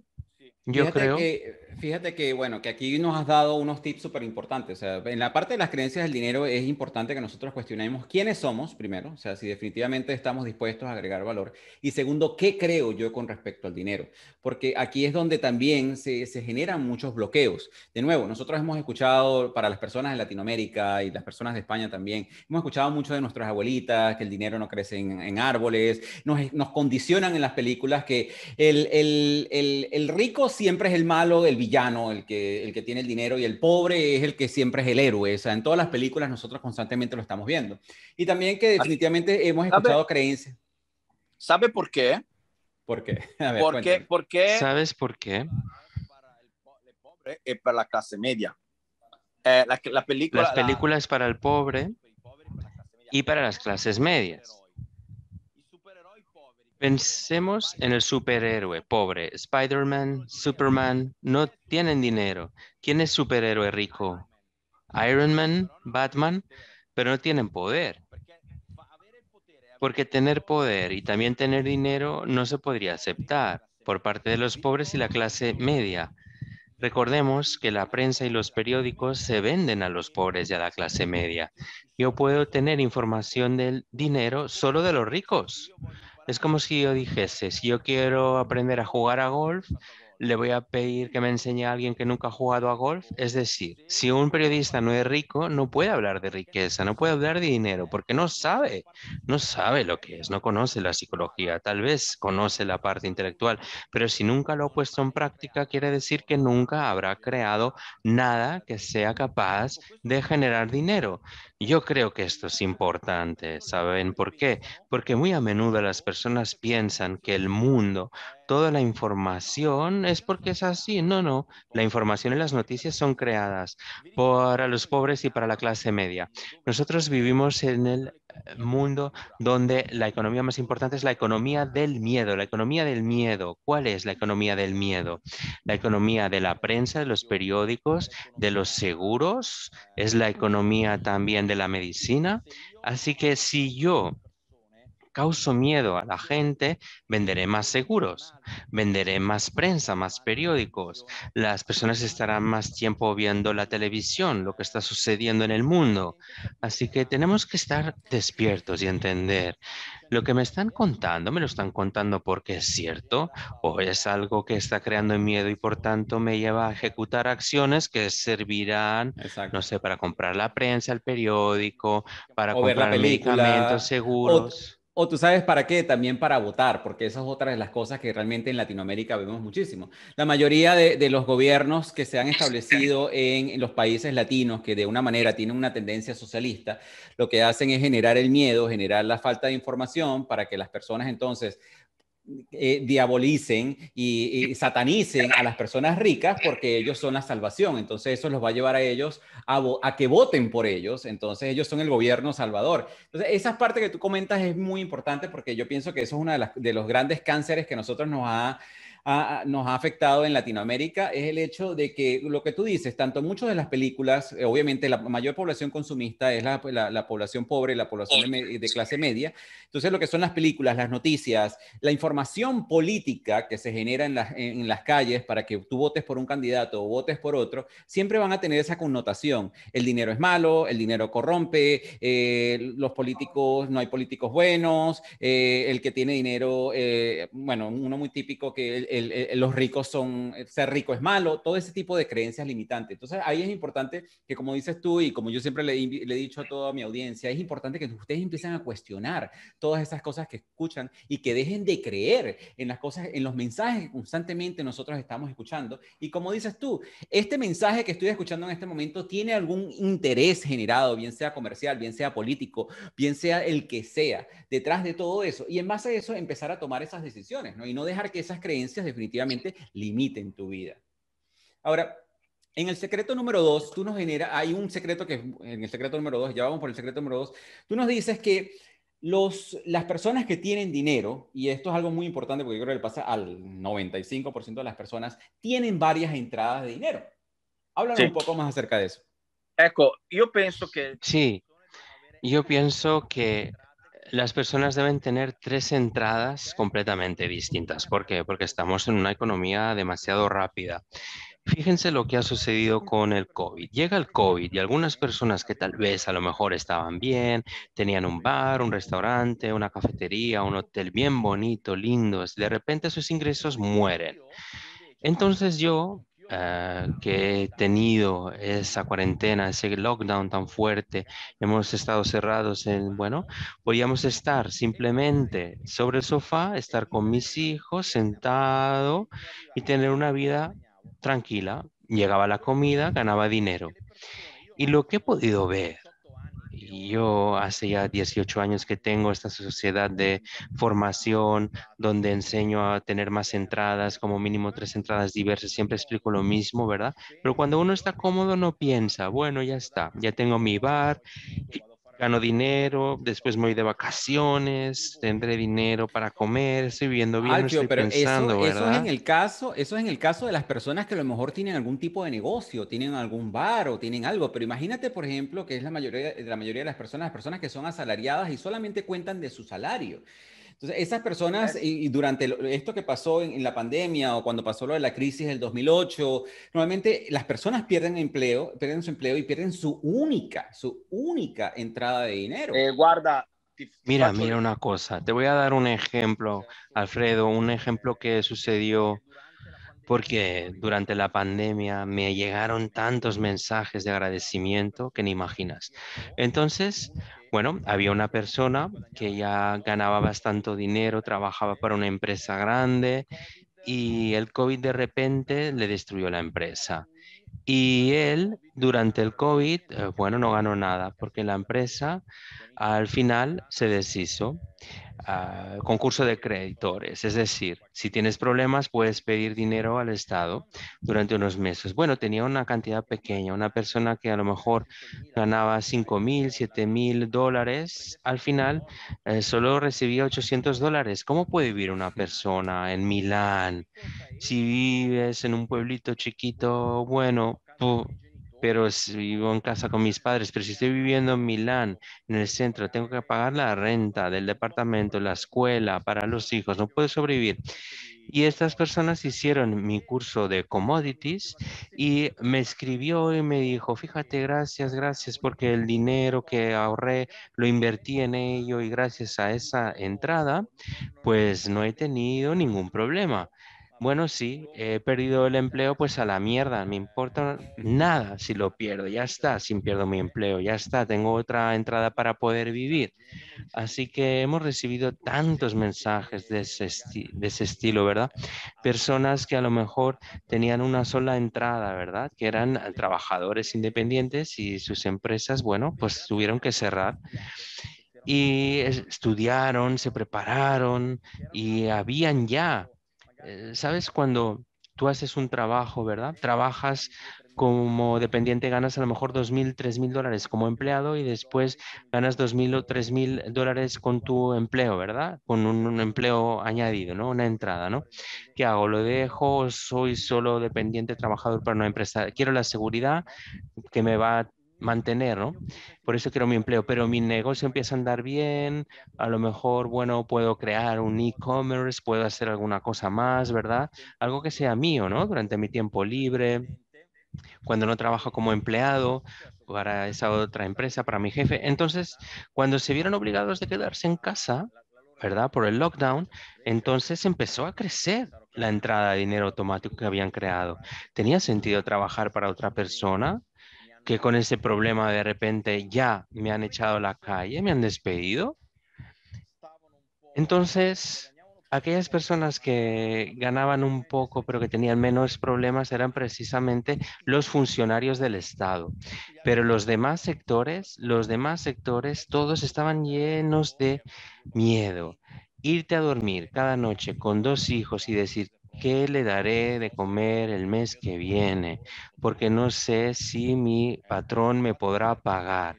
yo creo. Que, fíjate que, bueno, que aquí nos has dado unos tips súper importantes. O sea, en la parte de las creencias del dinero es importante que nosotros cuestionemos quiénes somos, primero, o sea, si definitivamente estamos dispuestos a agregar valor. Y segundo, ¿qué creo yo con respecto al dinero? Porque aquí es donde también se, se generan muchos bloqueos. De nuevo, nosotros hemos escuchado para las personas de Latinoamérica y las personas de España también, hemos escuchado mucho de nuestras abuelitas que el dinero no crece en, en árboles, nos, nos, condicionan en las películas que el, el, el, el rico siempre es el malo, el villano, el que, el que tiene el dinero y el pobre es el que siempre es el héroe. O sea, en todas las películas nosotros constantemente lo estamos viendo. Y también que ah, definitivamente hemos escuchado creencias. ¿Sabe por qué? ¿Por qué? [laughs] ¿Por qué? ¿Sabes por qué? Para el pobre y para la clase media. la, Las películas para el pobre y para las clases medias. Pensemos en el superhéroe pobre. Spider-Man, Superman, no tienen dinero. ¿Quién es superhéroe rico? Iron Man, Batman, pero no tienen poder. Porque tener poder y también tener dinero no se podría aceptar por parte de los pobres y la clase media. Recordemos que la prensa y los periódicos se venden a los pobres y a la clase media. Yo puedo tener información del dinero solo de los ricos. Es como si yo dijese, si yo quiero aprender a jugar a golf, le voy a pedir que me enseñe a alguien que nunca ha jugado a golf. Es decir, si un periodista no es rico, no puede hablar de riqueza, no puede hablar de dinero, porque no sabe, no sabe lo que es, no conoce la psicología, tal vez conoce la parte intelectual, pero si nunca lo ha puesto en práctica, quiere decir que nunca habrá creado nada que sea capaz de generar dinero. Yo creo que esto es importante, ¿saben por qué? Porque muy a menudo las personas piensan que el mundo, toda la información, es porque es así. No, no. La información y las noticias son creadas para los pobres y para la clase media. Nosotros vivimos en el eh, mundo donde la economía más importante es la economía del miedo. La economía del miedo. ¿Cuál es la economía del miedo? La economía de la prensa, de los periódicos, de los seguros. Es la economía también de la medicina. Así que si yo causo miedo a la gente, venderé más seguros, venderé más prensa, más periódicos, las personas estarán más tiempo viendo la televisión, lo que está sucediendo en el mundo. Así que tenemos que estar despiertos y entender lo que me están contando, me lo están contando porque es cierto o es algo que está creando miedo y por tanto me lleva a ejecutar acciones que servirán, no sé, para comprar la prensa, el periódico, para comprar medicamentos seguros. O tú sabes para qué, también para votar, porque esa es otra de las cosas que realmente en Latinoamérica vemos muchísimo. La mayoría de, los gobiernos que se han establecido en, los países latinos, que de una manera tienen una tendencia socialista, lo que hacen es generar el miedo, generar la falta de información para que las personas entonces eh, diabolicen y, satanicen a las personas ricas porque ellos son la salvación. Entonces eso los va a llevar a ellos a, que voten por ellos. Entonces ellos son el gobierno salvador. Entonces esa parte que tú comentas es muy importante porque yo pienso que eso es uno de, de los grandes cánceres que nosotros nos ha nos ha afectado en Latinoamérica es el hecho de que lo que tú dices, tanto muchas de las películas, eh, obviamente la mayor población consumista es la, pues, población pobre, la población de, clase media, entonces lo que son las películas, las noticias, la información política que se genera en, las, calles para que tú votes por un candidato o votes por otro, siempre van a tener esa connotación. El dinero es malo, el dinero corrompe, eh, los políticos, no hay políticos buenos, eh, el que tiene dinero, bueno, uno muy típico que el, los ricos son, eh, ser rico es malo, todo ese tipo de creencias limitantes. Entonces ahí es importante que como dices tú y como yo siempre le, he dicho a toda mi audiencia, es importante que ustedes empiecen a cuestionar todas esas cosas que escuchan y que dejen de creer en las cosas, en los mensajes constantemente nosotros estamos escuchando. Y como dices tú, este mensaje que estoy escuchando en este momento tiene algún interés generado, bien sea comercial, bien sea político, bien sea el que sea, detrás de todo eso. Y en base a eso empezar a tomar esas decisiones, ¿no? Y no dejar que esas creencias definitivamente limiten tu vida. Ahora, en el secreto número dos, tú nos genera, hay un secreto que en el secreto número dos, ya vamos por el secreto número dos, tú nos dices que los, las personas que tienen dinero, y esto es algo muy importante porque yo creo que le pasa al 95% de las personas, tienen varias entradas de dinero. Háblanos un poco más acerca de eso. Eco, yo pienso que... Sí, yo pienso que las personas deben tener tres entradas completamente distintas. ¿Por qué? Porque estamos en una economía demasiado rápida. Fíjense lo que ha sucedido con el COVID. Llega el COVID y algunas personas que tal vez a lo mejor estaban bien, tenían un bar, un restaurante, una cafetería, un hotel bien bonito, lindo, de repente sus ingresos mueren. Entonces yo eh, que he tenido, esa cuarentena, ese lockdown tan fuerte, hemos estado cerrados en, bueno, podíamos estar simplemente sobre el sofá, estar con mis hijos, sentado y tener una vida tranquila. Llegaba la comida, ganaba dinero. Y lo que he podido ver yo hace ya 18 años que tengo esta sociedad de formación donde enseño a tener más entradas, como mínimo tres entradas diversas, siempre explico lo mismo, ¿verdad? Pero cuando uno está cómodo no piensa, bueno, ya está, ya tengo mi bar, gano dinero, después me voy de vacaciones, tendré dinero para comer, estoy viviendo bien, estoy pensando, ¿verdad? Eso es en el caso, eso es en el caso de las personas que a lo mejor tienen algún tipo de negocio, tienen algún bar o tienen algo, pero imagínate, por ejemplo, que es la mayoría, la mayoría de las personas, las personas que son asalariadas y solamente cuentan de su salario. Entonces, esas personas, y, durante esto que pasó en, la pandemia o cuando pasó lo de la crisis del 2008, normalmente las personas pierden empleo, pierden su empleo y pierden su única, su única entrada de dinero. Eh, guarda. Mira, mira eh. una cosa, te voy a dar un ejemplo, Alfredo, un ejemplo que sucedió porque durante la pandemia me llegaron tantos mensajes de agradecimiento que ni imaginas. Entonces, bueno, había una persona que ya ganaba bastante dinero, trabajaba para una empresa grande y el COVID de repente le destruyó la empresa. Y él, durante el COVID, eh, bueno, no ganó nada porque la empresa al final se deshizo. Ah, concurso de creditores. Es decir, si tienes problemas, puedes pedir dinero al Estado durante unos meses. Bueno, tenía una cantidad pequeña, una persona que a lo mejor ganaba 5 mil, 7 mil dólares, al final eh, solo recibía 800 dólares. ¿Cómo puede vivir una persona en Milán? Si vives en un pueblito chiquito, bueno, tú pero si vivo en casa con mis padres, pero si estoy viviendo en Milán, en el centro, tengo que pagar la renta del departamento, la escuela para los hijos, no puedo sobrevivir. Y estas personas hicieron mi curso de commodities y me escribió y me dijo, fíjate, gracias, gracias, porque el dinero que ahorré lo invertí en ello y gracias a esa entrada, pues no he tenido ningún problema bueno, sí, he perdido el empleo, pues a la mierda, me importa nada si lo pierdo, ya está, si pierdo mi empleo, ya está, tengo otra entrada para poder vivir. Así que hemos recibido tantos mensajes de de ese estilo, ¿verdad? Personas que a lo mejor tenían una sola entrada, ¿verdad? Que eran trabajadores independientes y sus empresas, bueno, pues tuvieron que cerrar y estudiaron, se prepararon y habían ya eh, ¿sabes? Cuando tú haces un trabajo, ¿verdad? Trabajas como dependiente, ganas a lo mejor dos mil tres mil dólares como empleado y después ganas dos mil o tres mil dólares con tu empleo, ¿verdad? Con un, empleo añadido, ¿no? Una entrada, ¿no? ¿Qué hago? ¿Lo dejo? ¿Soy solo dependiente trabajador para una empresa? Quiero la seguridad que me va a mantener, ¿no? Por eso quiero mi empleo, pero mi negocio empieza a andar bien, a lo mejor, bueno, puedo crear un e-commerce, puedo hacer alguna cosa más, ¿verdad? Algo que sea mío, ¿no? Durante mi tiempo libre, cuando no trabajo como empleado para esa otra empresa, para mi jefe. Entonces, cuando se vieron obligados de quedarse en casa, ¿verdad? Por el lockdown, entonces empezó a crecer la entrada de dinero automático que habían creado. ¿Tenía sentido trabajar para otra persona? que con ese problema de repente ya me han echado a la calle, me han despedido. Entonces, aquellas personas que ganaban un poco pero que tenían menos problemas eran precisamente los funcionarios del Estado. Pero los demás sectores, los demás sectores, todos estaban llenos de miedo. Irte a dormir cada noche con dos hijos y decir, qué le daré de comer el mes que viene, porque no sé si mi patrón me podrá pagar.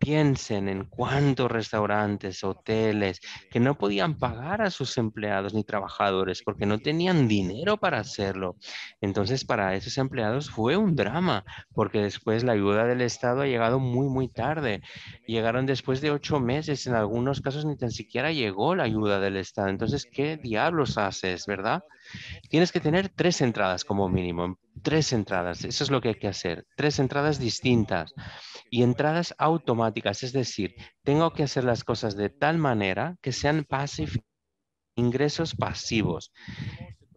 Piensen en cuántos restaurantes, hoteles que no podían pagar a sus empleados ni trabajadores porque no tenían dinero para hacerlo. Entonces, para esos empleados fue un drama porque después la ayuda del Estado ha llegado muy, muy tarde. Llegaron después de ocho meses, en algunos casos ni tan siquiera llegó la ayuda del Estado. Entonces, ¿qué diablos haces, verdad? Tienes que tener tres entradas como mínimo, tres entradas. Eso es lo que hay que hacer, tres entradas distintas y entradas automáticas es decir, tengo que hacer las cosas de tal manera que sean ingresos pasivos.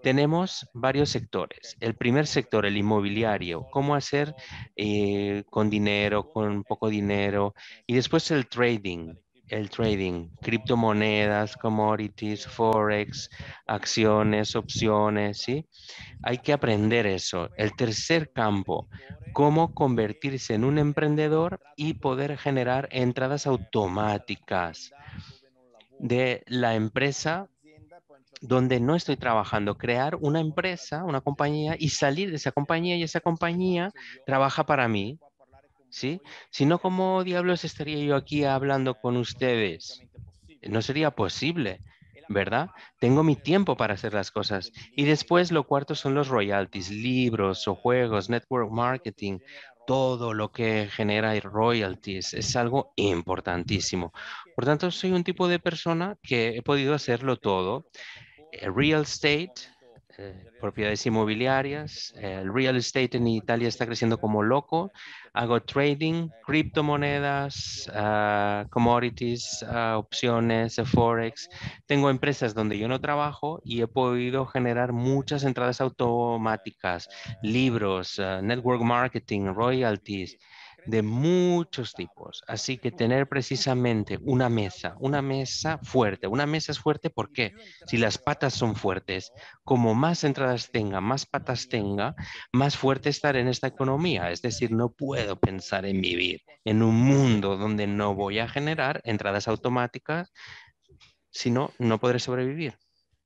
Tenemos varios sectores. El primer sector, el inmobiliario, cómo hacer eh, con dinero, con poco dinero. Y después el trading, el trading, criptomonedas, commodities, forex, acciones, opciones, ¿sí? Hay que aprender eso. El tercer campo, cómo convertirse en un emprendedor y poder generar entradas automáticas de la empresa donde no estoy trabajando, crear una empresa, una compañía y salir de esa compañía y esa compañía trabaja para mí ¿sí? Si no, ¿cómo diablos estaría yo aquí hablando con ustedes? No sería posible, ¿verdad? Tengo mi tiempo para hacer las cosas. Y después lo cuarto son los royalties, libros o juegos, network marketing, todo lo que genera royalties. Es algo importantísimo. Por tanto, soy un tipo de persona que he podido hacerlo todo. Eh, real estate, eh, propiedades inmobiliarias, eh, el real eh, estate en Italia está creciendo como loco, hago trading, criptomonedas, ah, commodities, ah, opciones, forex. Tengo empresas donde yo no trabajo y he podido generar muchas entradas automáticas, libros, network marketing, royalties de muchos tipos. Así que tener precisamente una mesa, una mesa fuerte. Una mesa es fuerte porque si las patas son fuertes, como más entradas tenga, más patas tenga, más fuerte estar en esta economía. Es decir, no puedo pensar en vivir en un mundo donde no voy a generar entradas automáticas, sino no podré sobrevivir.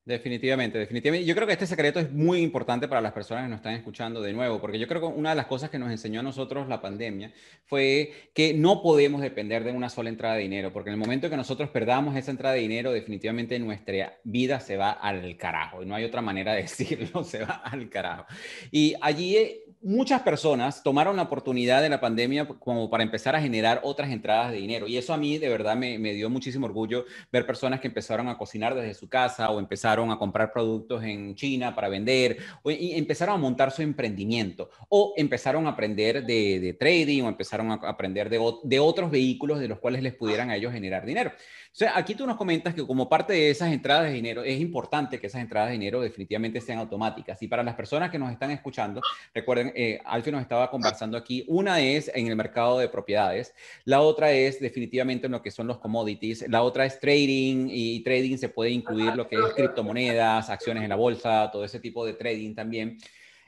Definitivamente, definitivamente. Yo creo que este secreto es muy importante para las personas que nos están escuchando de nuevo, porque yo creo que una de las cosas que nos enseñó a nosotros la pandemia fue que no podemos depender de una sola entrada de dinero, porque en el momento que nosotros perdamos esa entrada de dinero, definitivamente nuestra vida se va al carajo, y no hay otra manera de [laughs] decirlo, se va al carajo. Y allí eh, muchas personas tomaron la oportunidad de la pandemia como para empezar a generar otras entradas de dinero. Y eso a mí de verdad me, dio muchísimo orgullo ver personas que empezaron a cocinar desde su casa o empezaron a comprar productos en China para vender o, empezaron a montar su emprendimiento o empezaron a aprender de, trading o empezaron a aprender de otros vehículos de los cuales les pudieran a ellos generar dinero. O sea, aquí tú nos comentas que como parte de esas entradas de dinero, es importante que esas entradas de dinero definitivamente sean automáticas. Y para las personas que nos están escuchando, recuerden, eh, nos estaba conversando aquí, una es en el mercado de propiedades, la otra es definitivamente en lo que son los commodities, la otra es trading y trading se puede incluir lo que es criptomonedas, acciones en la bolsa, todo ese tipo de trading también.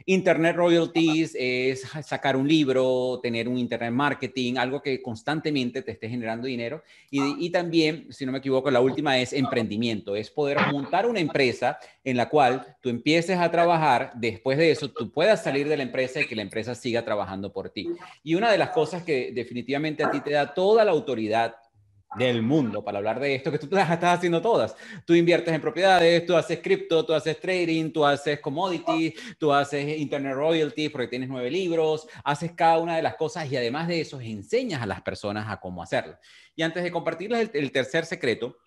Internet royalties es sacar un libro, tener un internet marketing, algo que constantemente te esté generando dinero. Ah. Y, también, si no me equivoco, la última es emprendimiento, es poder montar una empresa en la cual tú empieces a trabajar, después de eso tú puedas salir de la empresa y que la empresa siga trabajando por ti. Y una de las cosas que definitivamente a ti te da toda la autoridad del mundo para hablar de esto que tú las [laughs] estás haciendo todas. Tú inviertes en propiedades, tú haces cripto, tú haces trading, tú haces commodities, tú haces internet royalties porque tienes nueve libros, haces cada una de las cosas y además de eso enseñas a las personas a cómo hacerlo. Y antes de compartirles el, tercer secreto,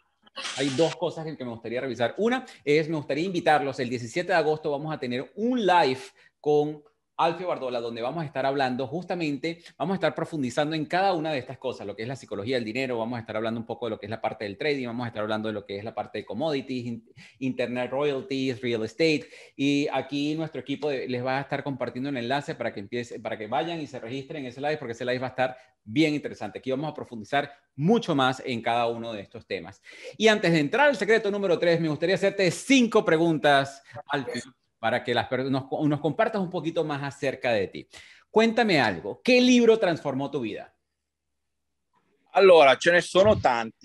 hay dos cosas en que me gustaría revisar. Una es, me gustaría invitarlos, el 17 de agosto vamos a tener un live con Alfio Bardola, donde vamos a estar hablando justamente, vamos a estar profundizando en cada una de estas cosas, lo que es la psicología del dinero, vamos a estar hablando un poco de lo que es la parte del trading, vamos a estar hablando de lo que es la parte de commodities, internet royalties, real estate, y aquí nuestro equipo les va a estar compartiendo un enlace para que empiece, para que vayan y se registren en ese live, porque ese live va a estar bien interesante. Aquí vamos a profundizar mucho más en cada uno de estos temas. Y antes de entrar al secreto número 3, me gustaría hacerte cinco preguntas, Alfio para que las, nos, nos compartas un poquito más acerca de ti. Cuéntame algo, ¿qué libro transformó tu vida?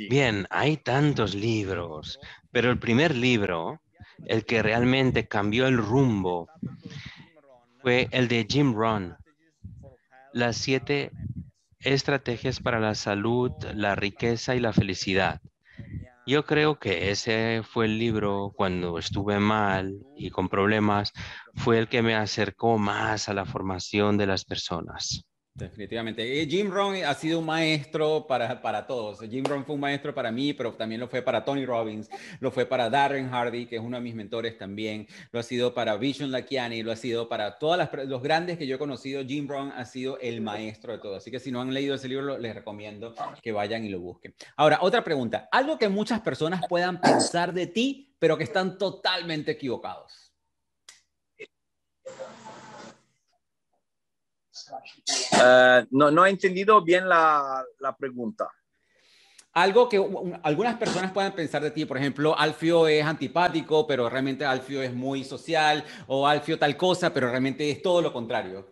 Bien, hay tantos libros, pero el primer libro, el que realmente cambió el rumbo, fue el de Jim Rohn, Las siete estrategias para la salud, la riqueza y la felicidad. Yo creo que ese fue el libro cuando estuve mal y con problemas, fue el que me acercó más a la formación de las personas. Definitivamente. Jim Rohn ha sido un maestro para, para todos. Jim Rohn fue un maestro para mí, pero también lo fue para Tony Robbins, lo fue para Darren Hardy, que es uno de mis mentores también, lo ha sido para Vision Lakiani, lo ha sido para todos los grandes que yo he conocido. Jim Rohn ha sido el maestro de todo. Así que si no han leído ese libro, les recomiendo que vayan y lo busquen. Ahora, otra pregunta. Algo que muchas personas puedan pensar de ti, pero que están totalmente equivocados. Eh, no, no he entendido bien la, pregunta algo que algunas personas pueden pensar de ti, por ejemplo, Alfio es antipático, pero realmente Alfio es muy social, o Alfio tal cosa, pero realmente es todo lo contrario.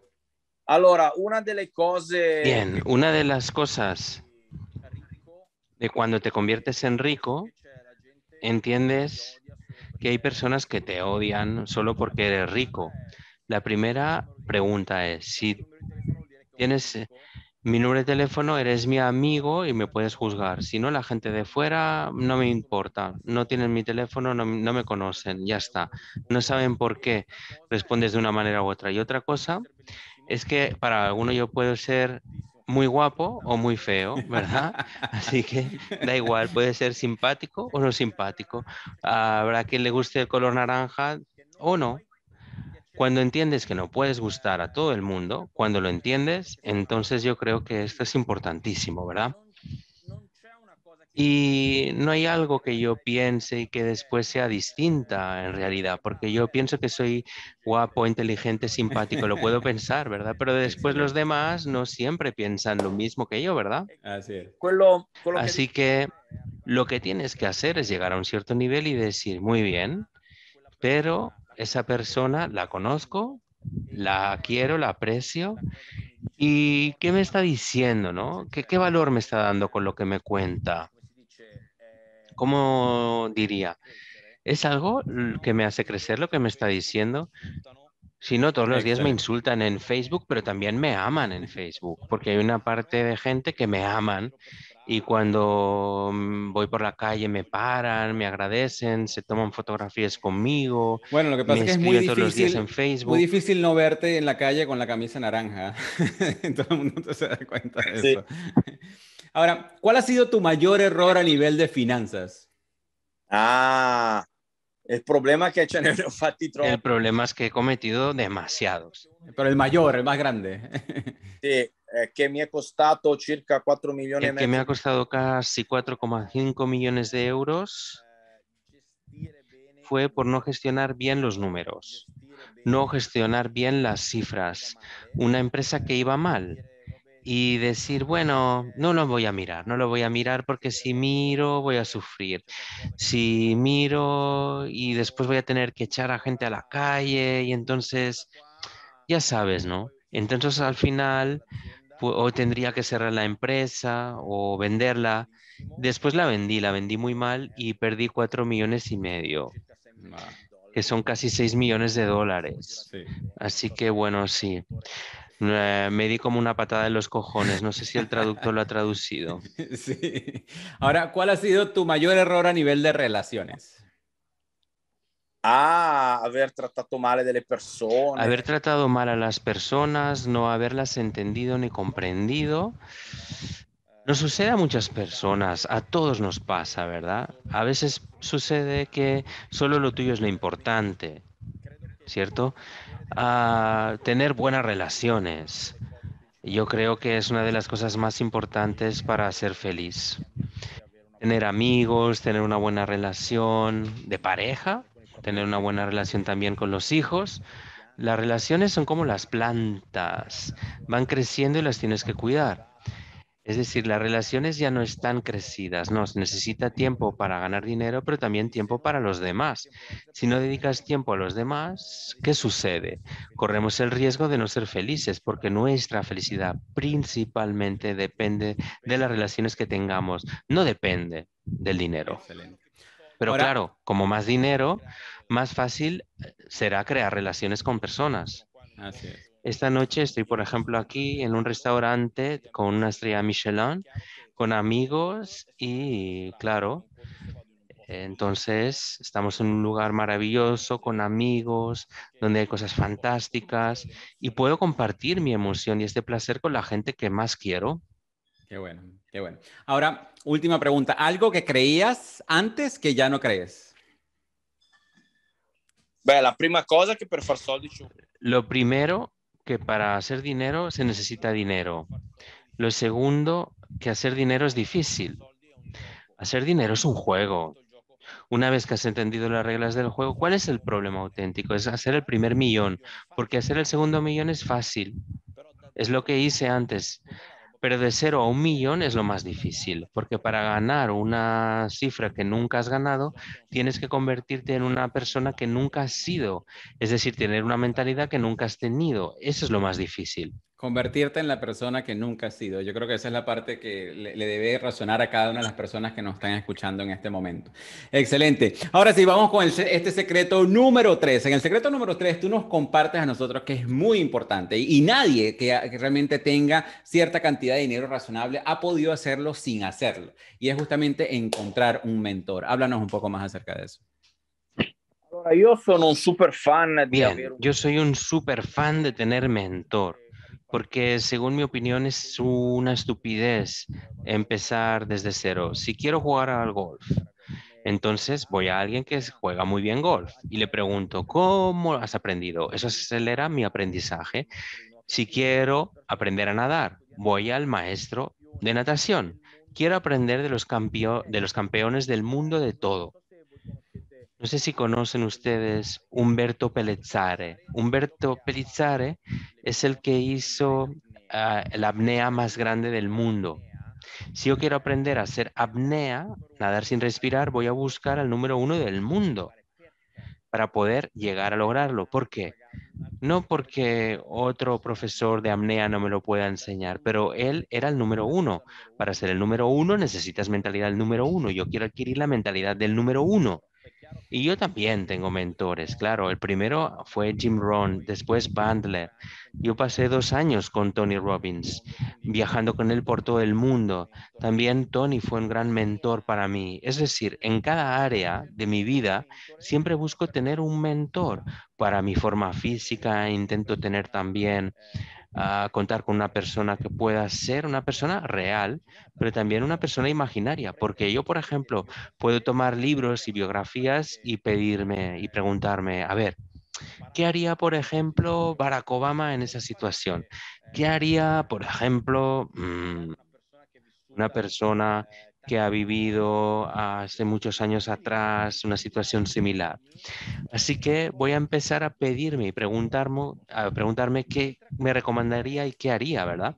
ahora una de las cosas... Bien, una de las cosas de cuando te conviertes en rico, entiendes que hay personas que te odian solo porque eres rico. La primera pregunta es, si tienes eh, mi número de teléfono, eres mi amigo y me puedes juzgar. Si no, la gente de fuera no me importa. No tienen mi teléfono, no, me conocen, ya está. No saben por qué respondes de una manera u otra. Y otra cosa es que para alguno yo puedo ser muy guapo o muy feo, ¿verdad? [laughs] Así que da igual, puede ser simpático o no simpático. Habrá quien le guste el color naranja o no. Cuando entiendes que no puedes gustar a todo el mundo, cuando lo entiendes, entonces yo creo que esto es importantísimo, ¿verdad? Y no hay algo que yo piense y que después sea distinta en realidad, porque yo pienso que soy guapo, inteligente, simpático, lo puedo [laughs] pensar, ¿verdad? Pero después los demás no siempre piensan lo mismo que yo, ¿verdad? Así que lo que tienes que hacer es llegar a un cierto nivel y decir, muy bien, pero esa persona la conozco, la quiero, la aprecio. ¿Y qué me está diciendo, no? ¿Qué, qué valor me está dando con lo que me cuenta? ¿Cómo diría? ¿Es algo que me hace crecer lo que me está diciendo? Si no, todos los días me insultan en Facebook, pero también me aman en Facebook, porque hay una parte de gente que me aman y cuando mm, voy por la calle me paran, me agradecen, se toman fotografías conmigo. Bueno, lo que pasa es que es muy difícil, muy difícil no verte en la calle con la camisa naranja. [laughs] Todo el mundo se da cuenta de eso. Ahora, ¿cuál ha sido tu mayor error a nivel de finanzas? Ah, el problema que he hecho en Fatty [laughs] Trump. El problema es que he cometido demasiados. Pero el mayor, el más grande. [laughs] Eh, que me ha costado circa 4 millones. que me ha costado casi 4,5 millones de euros fue por no gestionar bien los números, no gestionar bien las cifras. Una empresa que iba mal y decir, bueno, no lo voy a mirar, no lo voy a mirar porque si miro voy a sufrir, si miro y después voy a tener que echar a gente a la calle y entonces, ya sabes, ¿no? Entonces al final, o tendría que cerrar la empresa o venderla. Después la vendí, la vendí muy mal y perdí cuatro millones y medio. Ah. que son casi seis millones de dólares. Así que bueno, sí. Eh, me di como una patada en los cojones. No sé si el traductor lo ha traducido. [laughs] Sí. Ahora, ¿cuál ha sido tu mayor error a nivel de relaciones? Ah, haber tratado mal a las personas. Haber tratado mal a las personas, no haberlas entendido ni comprendido. Ah. Nos sucede a muchas personas, a todos nos pasa, ¿verdad? A veces sucede que solo lo tuyo es lo importante ¿cierto? A ah, tener buenas relaciones. Yo creo que es una de las cosas más importantes para ser feliz. Tener amigos, tener una buena relación de pareja, tener una buena relación también con los hijos. Las relaciones son como las plantas, van creciendo y las tienes que cuidar. Es decir, las relaciones ya no están crecidas, nos necesita tiempo para ganar dinero, pero también tiempo para los demás. Si no dedicas tiempo a los demás, ¿qué sucede? Corremos el riesgo de no ser felices, porque nuestra felicidad principalmente depende de las relaciones que tengamos, no depende del dinero. Pero claro, como más dinero, más fácil eh, será crear relaciones con personas. Así es. Esta noche estoy, por ejemplo, aquí en un restaurante con una estrella Michelin, con amigos y, claro, entonces estamos en un lugar maravilloso, con amigos, donde hay cosas fantásticas y puedo compartir mi emoción y este placer con la gente que más quiero. Qué bueno, qué bueno. Ahora, última pregunta. ¿Algo que creías antes que ya no crees? la primera cosa que por far dicho. Lo primero que para hacer dinero se necesita dinero. Lo segundo, que hacer dinero es difícil. Hacer dinero es un juego. Una vez que has entendido las reglas del juego, ¿cuál es el problema auténtico? Es hacer el primer millón, porque hacer el segundo millón es fácil. Es lo que hice antes. Pero de cero a un millón es lo más difícil, porque para ganar una cifra que nunca has ganado, tienes que convertirte en una persona que nunca has sido, es decir, tener una mentalidad que nunca has tenido. Eso es lo más difícil. Convertirte en la persona que nunca has sido. Yo creo que esa es la parte que le, debe razonar a cada una de las personas que nos están escuchando en este momento. Excelente. Ahora sí, vamos con este secreto número tres. En el secreto número tres, tú nos compartes a nosotros que es muy importante y, nadie que, realmente tenga cierta cantidad de dinero razonable ha podido hacerlo sin hacerlo. Y es justamente encontrar un mentor. Háblanos un poco más acerca de eso. yo soy un super fan Yo soy un super fan de tener mentor porque según mi opinión es una estupidez empezar desde cero. Si quiero jugar al golf, entonces voy a alguien que juega muy bien golf y le pregunto, ¿cómo has aprendido? Eso acelera mi aprendizaje. Si quiero aprender a nadar, voy al maestro de natación. Quiero aprender de los, de los campeones del mundo de todo. No sé si conocen ustedes Humberto Pelizzare. Humberto Pelizzare es el que hizo ah, la apnea más grande del mundo. Si yo quiero aprender a hacer apnea, nadar sin respirar, voy a buscar al número uno del mundo para poder llegar a lograrlo. ¿Por qué? No porque otro profesor de apnea no me lo pueda enseñar, pero él era el número uno. Para ser el número uno necesitas mentalidad del número uno. Yo quiero adquirir la mentalidad del número uno. Y yo también tengo mentores, claro. El primero fue Jim Rohn, después Bandler. Yo pasé dos años con Tony Robbins, viajando con él por todo el mundo. También Tony fue un gran mentor para mí. Es decir, en cada área de mi vida siempre busco tener un mentor para mi forma física. Intento tener también a contar con una persona que pueda ser una persona real, pero también una persona imaginaria, porque yo, por ejemplo, puedo tomar libros y biografías y pedirme y preguntarme, a ver, ¿Qué haría, por ejemplo, Barack Obama en esa situación? ¿Qué haría, por ejemplo, mm, una persona que ha vivido hace muchos años atrás una situación similar. Así que voy a empezar a pedirme y preguntarme, a preguntarme qué me recomendaría y qué haría, ¿verdad?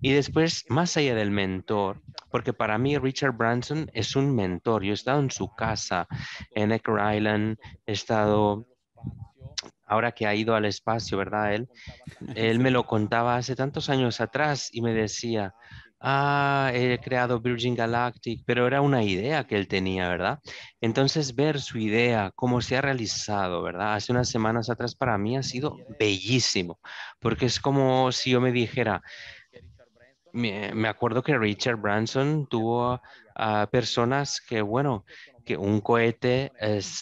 Y después, más allá del mentor, porque para mí Richard Branson es un mentor. Yo he estado en su casa, en Ecker Island, he estado ahora que ha ido al espacio, ¿verdad? Él, [laughs] él me lo contaba hace tantos años atrás y me decía, ah, he creado Virgin Galactic, pero era una idea que él tenía, ¿verdad? Entonces ver su idea, cómo se ha realizado, ¿verdad? Hace unas semanas atrás para mí ha sido bellísimo, porque es como si yo me dijera, me, acuerdo que Richard Branson tuvo a personas que, bueno, que un cohete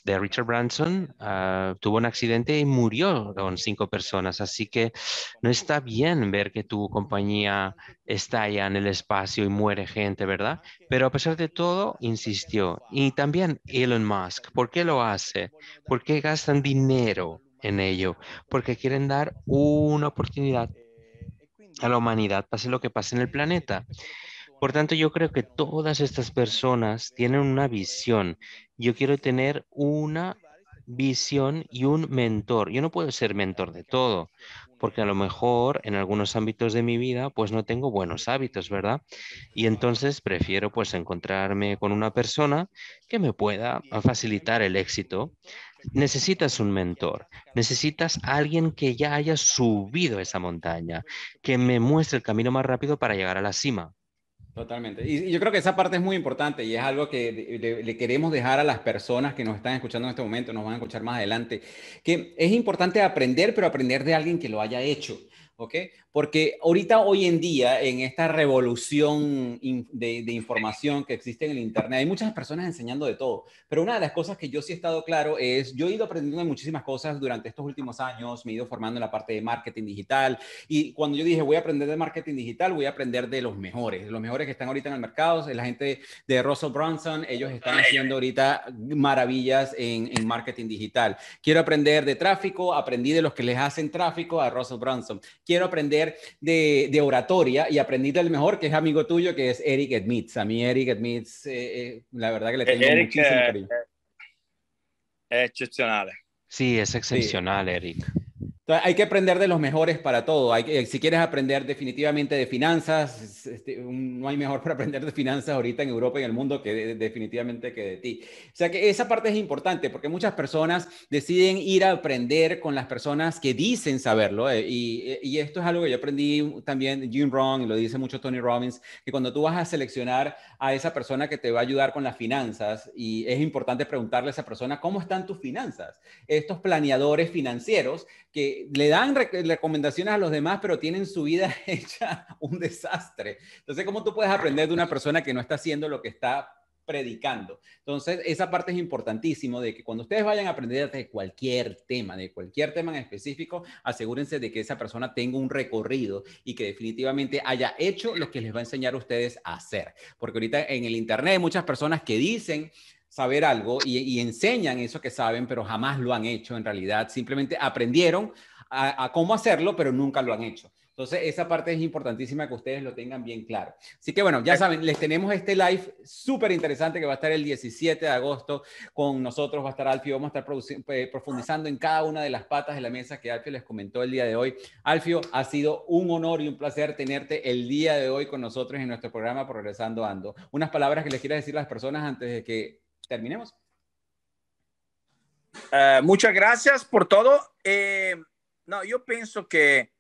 de Richard Branson ah, tuvo un accidente y murió con cinco personas. Así que no está bien ver que tu compañía estalla en el espacio y muere gente, ¿verdad? Pero a pesar de todo, insistió. Y también Elon Musk, ¿por qué lo hace? ¿Por qué gastan dinero en ello? Porque quieren dar una oportunidad a la humanidad, pase lo que pase en el planeta. Por tanto, yo creo que todas estas personas tienen una visión. Yo quiero tener una visión y un mentor. Yo no puedo ser mentor de todo, porque a lo mejor en algunos ámbitos de mi vida pues no tengo buenos hábitos, ¿verdad? Y entonces prefiero pues encontrarme con una persona que me pueda facilitar el éxito. Necesitas un mentor, necesitas alguien que ya haya subido esa montaña, que me muestre el camino más rápido para llegar a la cima. Totalmente. Y, yo creo que esa parte es muy importante y es algo que le, queremos dejar a las personas que nos están escuchando en este momento, nos van a escuchar más adelante, que es importante aprender, pero aprender de alguien que lo haya hecho. ¿ok? Porque ahorita, hoy en día, en esta revolución de, información que existe en el Internet, hay muchas personas enseñando de todo, pero una de las cosas que yo sí he estado claro es, yo he ido aprendiendo de muchísimas cosas durante estos últimos años, me he ido formando en la parte de marketing digital, y cuando yo dije, voy a aprender de marketing digital, voy a aprender de los mejores, los mejores que están ahorita en el mercado, es la gente de Russell Brunson, ellos están haciendo ahorita maravillas en, en marketing digital. Quiero aprender de tráfico, aprendí de los que les hacen tráfico a Russell Brunson quiero aprender de, oratoria y aprendí del mejor, que es amigo tuyo, que es Eric Edmitz. A mí Eric Edmitz, eh, eh, la verdad que le eh, tengo muchísimo cariño. Es excepcional. Sí, es excepcional, Eric hay que aprender de los mejores para todo. si quieres aprender definitivamente de finanzas, este, no hay mejor [laughs] para aprender de finanzas ahorita en Europa y en el mundo que definitivamente que de ti. O sea que esa parte es importante porque muchas personas deciden ir a aprender con las personas que dicen saberlo. Eh, y, esto es algo que yo aprendí también Jim Rohn, y lo dice mucho Tony Robbins, que cuando tú vas a seleccionar a esa persona que te va a ayudar con las finanzas y es importante preguntarle a esa persona cómo están tus finanzas. Estos planeadores financieros que le dan recomendaciones a los demás, pero tienen su vida [laughs] hecha un desastre. Entonces, ¿cómo tú puedes aprender de una persona que no está haciendo lo que está predicando. Entonces, esa parte es importantísimo de que cuando ustedes vayan a aprender de cualquier tema, de cualquier tema en específico, asegúrense de que esa persona tenga un recorrido y que definitivamente haya hecho lo que les va a enseñar a ustedes a hacer. Porque ahorita en el Internet hay muchas personas que dicen saber algo y, enseñan eso que saben, pero jamás lo han hecho en realidad. Simplemente aprendieron a, cómo hacerlo, pero nunca lo han hecho. Entonces, esa parte es importantísima que ustedes lo tengan bien claro. Así que bueno, ya saben, les tenemos este live súper interesante que va a estar el 17 de agosto con nosotros, va a estar Alfio, vamos a estar eh, profundizando en cada una de las patas de la mesa que Alfio les comentó el día de hoy. Alfio, ha sido un honor y un placer tenerte el día de hoy con nosotros en nuestro programa Progresando Ando. Unas palabras que les quieras decir a las personas antes de que terminemos. Eh, muchas gracias por todo. Eh, no, yo pienso que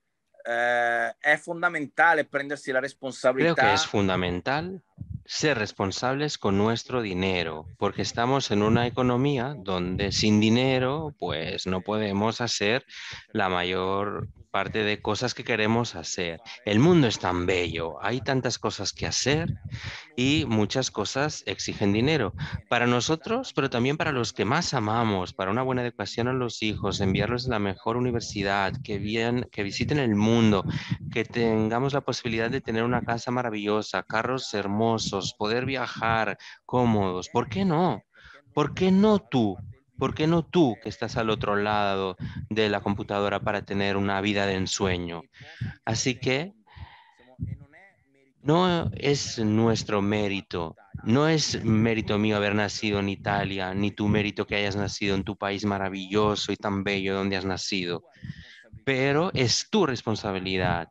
eh, es fundamental prenderse la responsabilidad. Creo que es fundamental ser responsables con nuestro dinero, porque estamos en una economía donde sin dinero, pues no podemos hacer la mayor parte de cosas que queremos hacer. El mundo es tan bello, hay tantas cosas que hacer y muchas cosas exigen dinero para nosotros, pero también para los que más amamos, para una buena educación a los hijos, enviarlos a la mejor universidad, que, bien, que visiten el mundo, que tengamos la posibilidad de tener una casa maravillosa, carros hermosos, poder viajar cómodos. ¿Por qué no? ¿Por qué no tú? ¿Por qué no tú que estás al otro lado de la computadora para tener una vida de ensueño? Así que no es nuestro mérito, no es mérito mío haber nacido en Italia, ni tu mérito que hayas nacido en tu país maravilloso y tan bello donde has nacido, pero es tu responsabilidad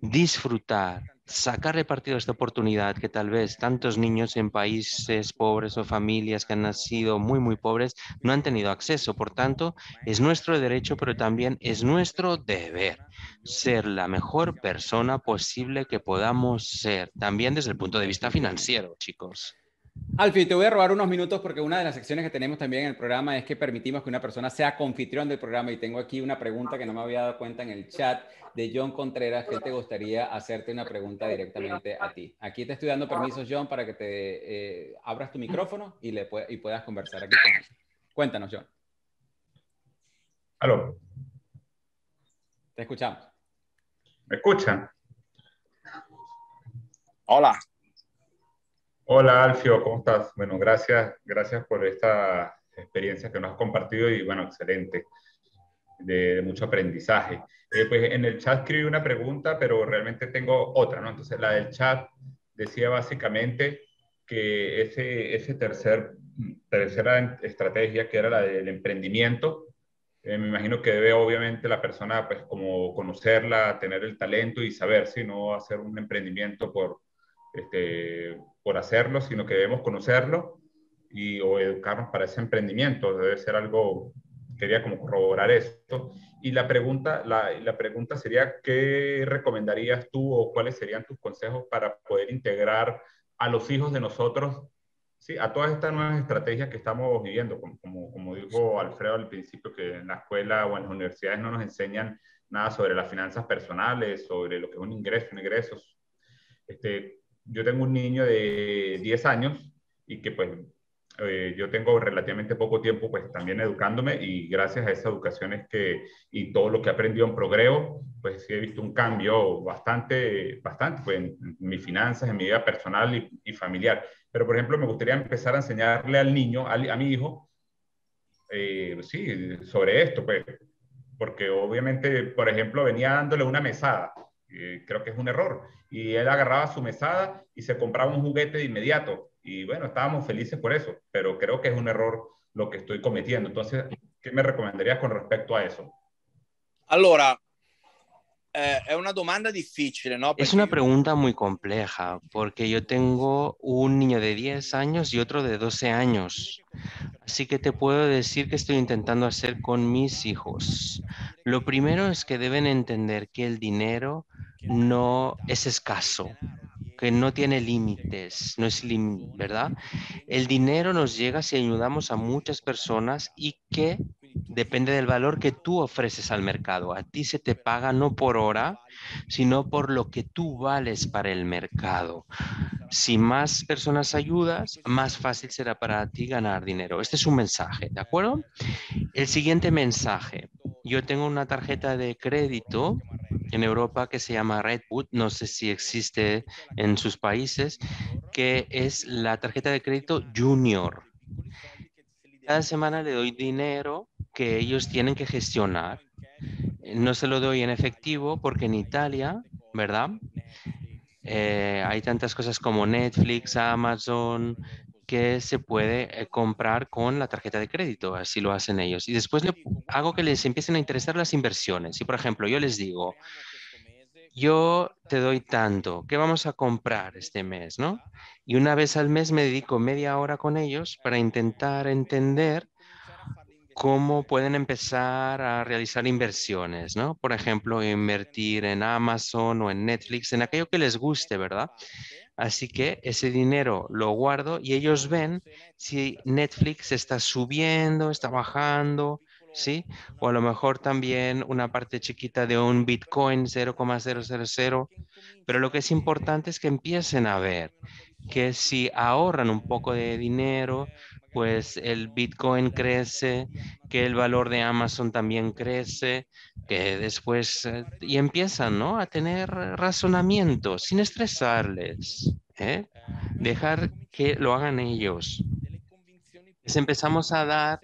disfrutar Sacar partido esta oportunidad que tal vez tantos niños en países pobres o familias que han nacido muy, muy pobres no han tenido acceso. Por tanto, es nuestro derecho, pero también es nuestro deber ser la mejor persona posible que podamos ser, también desde el punto de vista financiero, chicos. Alfie, te voy a robar unos minutos porque una de las secciones que tenemos también en el programa es que permitimos que una persona sea confitrión del programa y tengo aquí una pregunta que no me había dado cuenta en el chat de John Contreras que te gustaría hacerte una pregunta directamente a ti. Aquí te estoy dando permiso, John, para que te eh, abras tu micrófono y, le, puedas conversar aquí con Cuéntanos, John. Aló. Te escuchamos. ¿Me escuchan? Hola. Hola Alfio, ¿cómo estás? Bueno, gracias, gracias por esta experiencia que nos has compartido y bueno, excelente, de, mucho aprendizaje. Eh, pues en el chat escribí una pregunta, pero realmente tengo otra, ¿no? Entonces la del chat decía básicamente que ese, ese tercer, tercera estrategia que era la del emprendimiento, eh, me imagino que debe obviamente la persona pues como conocerla, tener el talento y saber si no hacer un emprendimiento por, este, por hacerlo, sino que debemos conocerlo y, educarnos para ese emprendimiento. Debe ser algo, quería como corroborar esto. Y la pregunta, la, la pregunta sería, ¿qué recomendarías tú o cuáles serían tus consejos para poder integrar a los hijos de nosotros Sí, a todas estas nuevas estrategias que estamos viviendo, como, como, como, dijo Alfredo al principio, que en la escuela o en las universidades no nos enseñan nada sobre las finanzas personales, sobre lo que es un ingreso, un ingreso, Este, yo tengo un niño de 10 años y que pues eh, yo tengo relativamente poco tiempo pues también educándome y gracias a esas educaciones que, y todo lo que he aprendido en Progreo, pues sí he visto un cambio bastante, bastante pues, en mis finanzas, en mi vida personal y, familiar. Pero por ejemplo me gustaría empezar a enseñarle al niño, a mi hijo, eh, sí, sobre esto, pues, porque obviamente, por ejemplo, venía dándole una mesada, eh, creo que es un error y él agarraba su mesada y se compraba un juguete de inmediato. Y bueno, estábamos felices por eso, pero creo que es un error lo que estoy cometiendo. Entonces, ¿qué me recomendarías con respecto a eso? Allora, eh, es una domanda difícil, ¿no? es una pregunta muy compleja, porque yo tengo un niño de 10 años y otro de 12 años. Así que te puedo decir que estoy intentando hacer con mis hijos. Lo primero es que deben entender que el dinero no es escaso, que no tiene límites, no es ¿verdad? El dinero nos llega si ayudamos a muchas personas y que Depende del valor que tú ofreces al mercado. A ti se te paga no por hora, sino por lo que tú vales para el mercado. Si más personas ayudas, más fácil será para ti ganar dinero. Este es un mensaje, ¿de acuerdo? El siguiente mensaje. Yo tengo una tarjeta de crédito en Europa que se llama Redwood, no sé si existe en sus países, que es la tarjeta de crédito junior. Cada semana le doy dinero que ellos tienen que gestionar. Eh, no se lo doy en efectivo porque en Italia, ¿verdad? Eh, hay tantas cosas como Netflix, Amazon, que se puede eh, comprar con la tarjeta de crédito, así lo hacen ellos. Y después hago que les empiecen a interesar las inversiones. Y por ejemplo, yo les digo, yo te doy tanto, ¿qué vamos a comprar este mes? Y una vez al mes me dedico media hora con ellos para intentar entender cómo pueden empezar a realizar inversiones, ¿no? Por ejemplo, invertir en Amazon o en Netflix, en aquello que les guste, ¿verdad? Así que ese dinero lo guardo y ellos ven si Netflix está subiendo, está bajando, ¿sí? O a lo mejor también una parte chiquita de un Bitcoin 0,000, pero lo que es importante es que empiecen a ver que si ahorran un poco de dinero, pues el Bitcoin crece, que el valor de Amazon también crece, que después, eh, y empiezan, ¿no? A tener razonamientos, sin estresarles, ¿eh? dejar que lo hagan ellos. Les empezamos a dar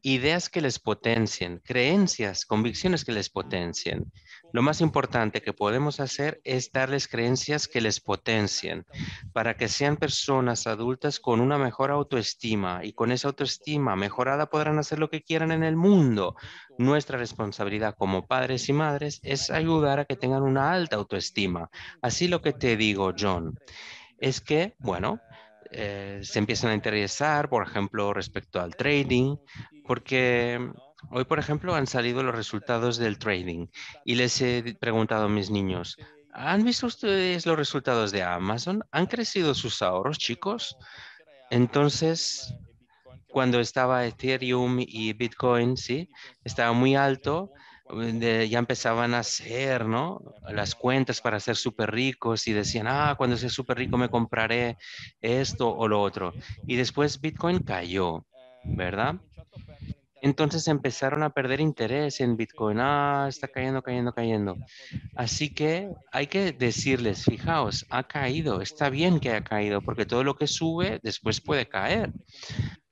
ideas que les potencien, creencias, convicciones que les potencien. Lo más importante que podemos hacer es darles creencias que les potencien para que sean personas adultas con una mejor autoestima y con esa autoestima mejorada podrán hacer lo que quieran en el mundo. Nuestra responsabilidad como padres y madres es ayudar a que tengan una alta autoestima. Así lo que te digo, John, es que, bueno, eh, se empiezan a interesar, por ejemplo, respecto al trading, porque Hoy, por ejemplo, han salido los resultados del trading y les he preguntado a mis niños, ¿han visto ustedes los resultados de Amazon? ¿Han crecido sus ahorros, chicos? Entonces, cuando estaba Ethereum y Bitcoin, sí, estaba muy alto, mm, ya empezaban a hacer, ¿no? Las cuentas para ser súper ricos y decían, ah, cuando sea súper rico me compraré esto o lo otro. Y después Bitcoin cayó, ¿verdad? Entonces empezaron a perder interés en Bitcoin. Ah, está cayendo, cayendo, cayendo. Así que hay que decirles, fijaos, ha caído, está bien que haya caído, porque todo lo que sube después puede caer.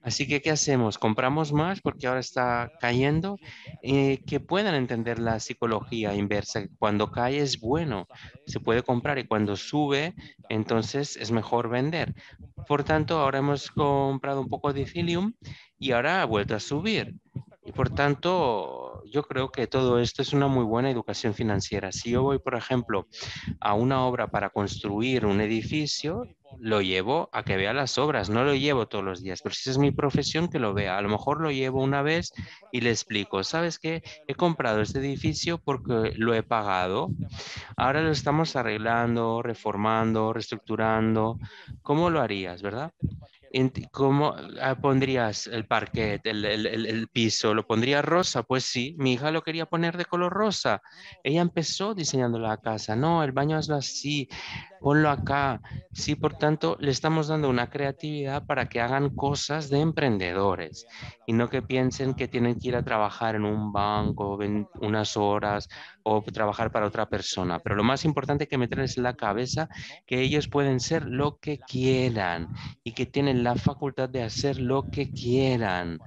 Así que, ¿qué hacemos? ¿Compramos más porque ahora está cayendo? Eh, que puedan entender la psicología inversa. Cuando cae es bueno, se puede comprar y cuando sube, entonces es mejor vender. Por tanto, ahora hemos comprado un poco de Ethereum y ahora ha vuelto a subir. Y por tanto, yo creo que todo esto es una muy buena educación financiera. Si yo voy, por ejemplo, a una obra para construir un edificio, lo llevo a que vea las obras, no lo llevo todos los días, pero si es mi profesión, que lo vea. A lo mejor lo llevo una vez y le explico, ¿sabes qué? He comprado este edificio porque lo he pagado. Ahora lo estamos arreglando, reformando, reestructurando. ¿Cómo lo harías, verdad? ¿Cómo ah, pondrías el parquet, el, piso? ¿Lo pondría rosa? Pues sí, mi hija lo quería poner de color rosa. Ah, Ella empezó diseñando la casa. No, el baño es así, ponlo acá. Sí, por tanto, le estamos dando una creatividad para que hagan cosas de emprendedores y no que piensen que tienen que ir a trabajar en un banco unas horas o trabajar para otra persona. Pero lo más importante que meterles en la cabeza que ellos pueden ser lo que quieran y que tienen la facultad de hacer lo que quieran.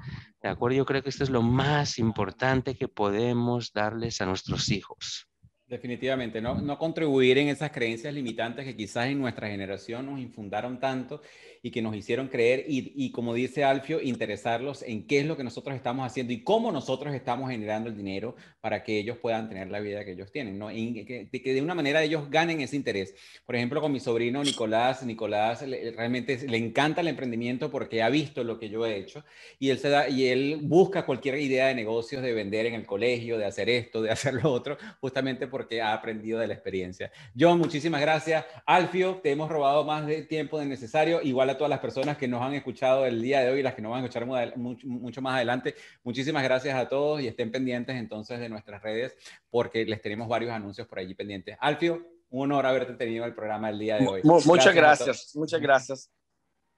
¿De acuerdo? Yo creo que esto es lo más importante que podemos darles a nuestros hijos. Definitivamente, no, no contribuir en esas creencias limitantes que quizás en nuestra generación nos infundaron tanto y que nos hicieron creer y, y, como dice Alfio, interesarlos en qué es lo que nosotros estamos haciendo y cómo nosotros estamos generando el dinero para que ellos puedan tener la vida que ellos tienen, ¿no? Y que, de una manera ellos ganen ese interés. Por ejemplo, con mi sobrino Nicolás, Nicolás realmente le encanta el emprendimiento porque ha visto lo que yo he hecho y él, se da, y él busca cualquier idea de negocios, de vender en el colegio, de hacer esto, de hacer lo otro, justamente porque ha aprendido de la experiencia. John, muchísimas gracias. Alfio, te hemos robado más de tiempo de necesario. Igual a a todas las personas que nos han escuchado el día de hoy y las que nos van a escuchar mucho, más adelante. Muchísimas gracias a todos y estén pendientes entonces de nuestras redes porque les tenemos varios anuncios por allí pendientes. Alfio, un honor haberte tenido el programa el día de hoy. muchas gracias, gracias muchas gracias.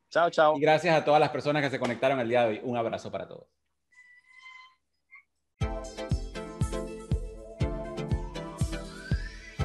Chao, chao. Y gracias a todas las personas que se conectaron el día de hoy. Un abrazo para todos.